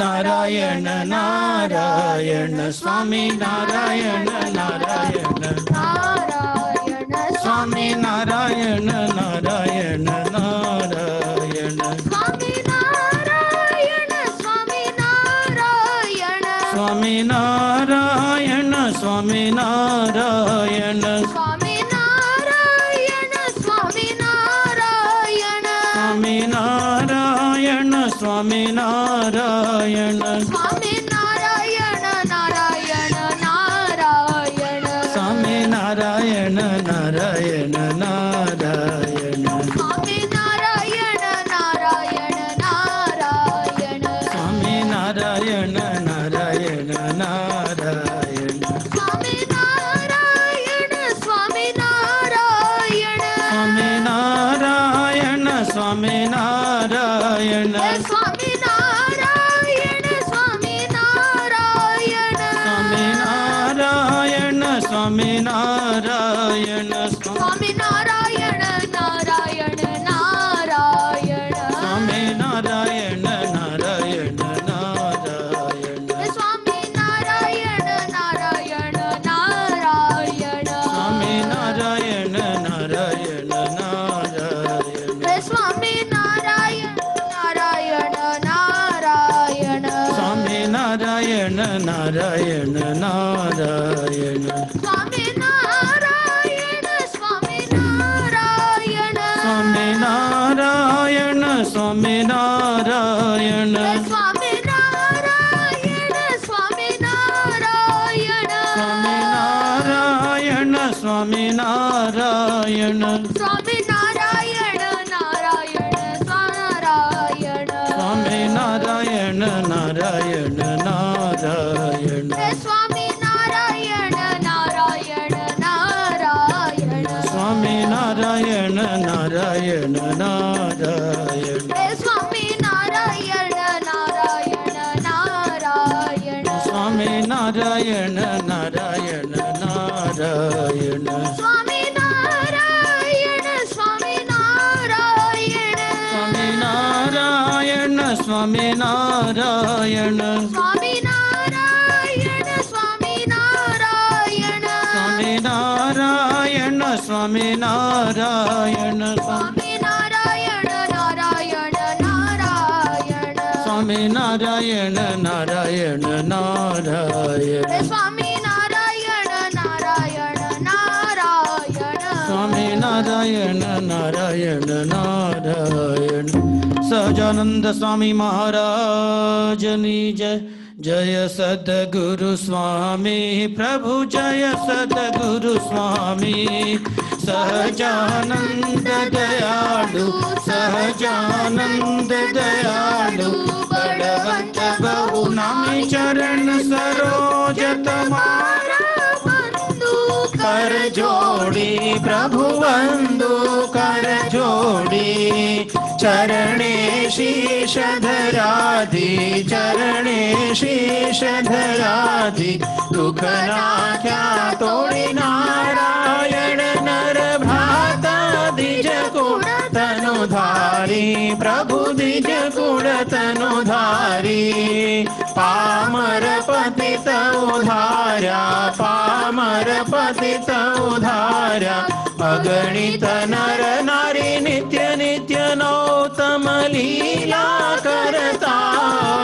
Speaker 6: ನಾರಾಯಣ ನಾರಾಯಣ ಸ್ವಾಮಿ ನಾರಾಯಣ ನಾರಾಯಣ ನಾರಾಯಣ ಸ್ವಾಮಿ ನಾರಾಯಣ ನಾರಾಯಣ Swami. નારાયણ સ્વામી
Speaker 5: નારાયણ નારાયણ નારાયણ
Speaker 6: સ્વામી નારાયણ નારાયણ નારાયણ
Speaker 5: સ્વામી નારાયણ નારાયણ નારાયણ
Speaker 6: સ્વામી નારાયણ નારાયણ નારાયણ સહજાનંદ સ્વામી મહારાજની જય જય સદગુરુ સ્વામી પ્રભુ જય સદગુરુ સ્વામી सहजानंद दयालु सहजानंद दयालु
Speaker 2: बलवंत बहु नामी चरण सरोज
Speaker 6: तुम्हारा
Speaker 7: कर जोड़ी प्रभु बंधु कर जोड़ी चरणे शीश धराधि चरणे शीश धराधि दुख ना क्या तोड़ी नारा धारी प्रभु निज गुणतनु पामरपतित धारा पामर पति तव धारा अगणित नर नारी नित्य नौतम लीला करता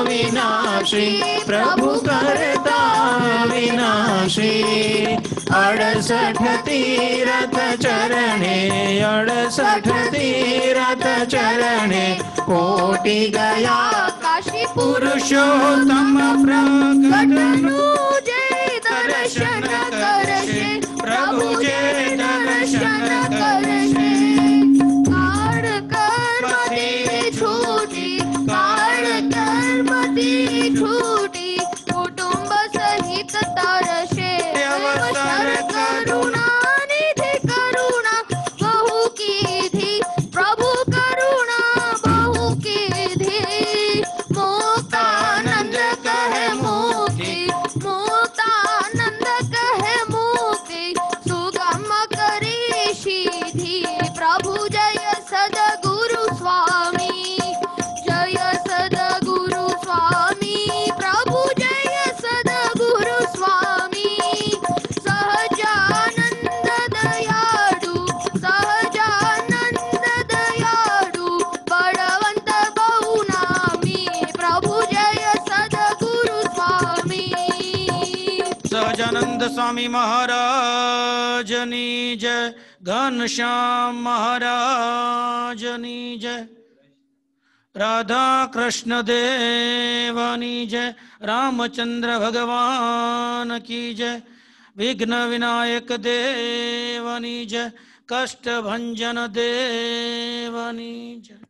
Speaker 7: विनाशी प्रभु करता विनाशी अड़सठ तीरथ चरणे अड़सठ तीरथ चरणे कोटि गया
Speaker 5: काशी पुरुषोत्तम प्रकट
Speaker 4: સ્વામી મહારાજની જય ઘનશ્યામ મહારાજની જય રાધા કૃષ્ણ દેવાની જય રામચંદ્ર ભગવાન કી જય વિઘ્ન વિનાયક દેવાની જય કષ્ટભંજન દેવાની જય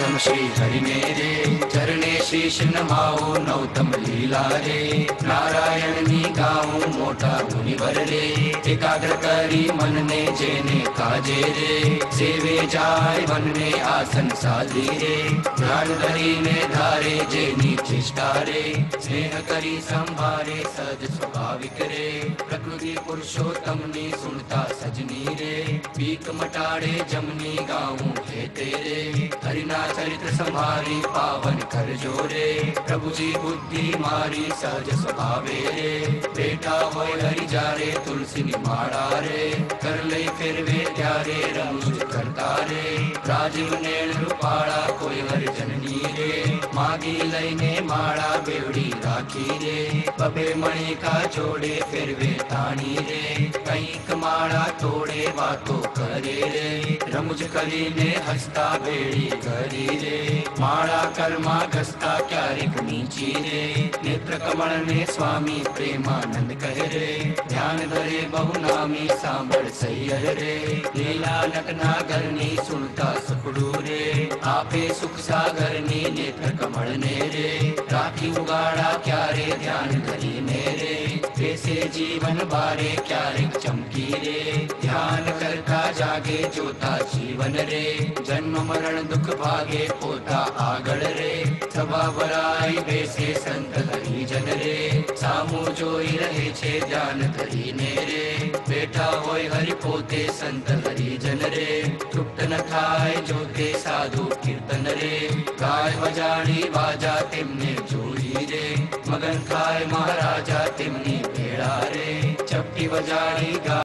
Speaker 2: तम श्री हरि मेरे जय
Speaker 8: शीश नमाओ नौतम लीला रे नारायण नी गाऊ मोटा मुनिवर रे एकाग्र करी मन ने जेने काजे रे सेवे जाय मन ने आसन साजी रे ध्यान करी ने धारे जेनी चेष्टा रे स्नेह करी संभारे सज स्वाभाविक रे प्रकृति पुरुषोत्तम नी सुनता सजनी रे पीक मटाड़े जमनी गाऊ हे तेरे हरिना चरित्र संभारी पावन कर जो जो प्रभु जी बुद्धि मारी सहज स्वभावे रे बेटा हो हरि जा रे तुलसी निमाड़ा रे कर ले फिर वे त्यारे रंग करता रे राजीव नेण रूपाड़ा कोई हरि जननी रे માગી લઈને માળા બેવડી રાખી રે બબે મણિકા જોડે ફેરવે તાણી રે કંઈક માળા તોડે વાતો કરે રે રમુજ કરીને હસતા બેડી કરી રે માળા કર્મા ઘસતા ક્યારેક નીચી રે નેત્ર કમળ ને સ્વામી પ્રેમાનંદ કહે રે ધ્યાન ધરે બહુ નામી સાંભળ સૈયર રે લીલા નકના ઘરની સુનતા સપડું રે આપે સુખ સાગરની નેત્ર कमल मेरे राखी उगाड़ा क्यारे ध्यान करी मेरे कैसे जीवन बारे क्यारे चमकी रे ध्यान कर जागे जोता जीवन रे जन्म मरण दुख भागे पोता आगड़ रे सभा बराई बेसे संत हरी जन रे सामू जोई रहे छे ध्यान करी मेरे बेटा होय हरि पोते संत हरी जन रे तृप्त न थाय जोते साधु कीर्तन रे गाय बजाणी बजा तिम्नी जूरी रे मदन काल महाराजा
Speaker 2: तिम्नी पीड़ा रे चप्की बजा रे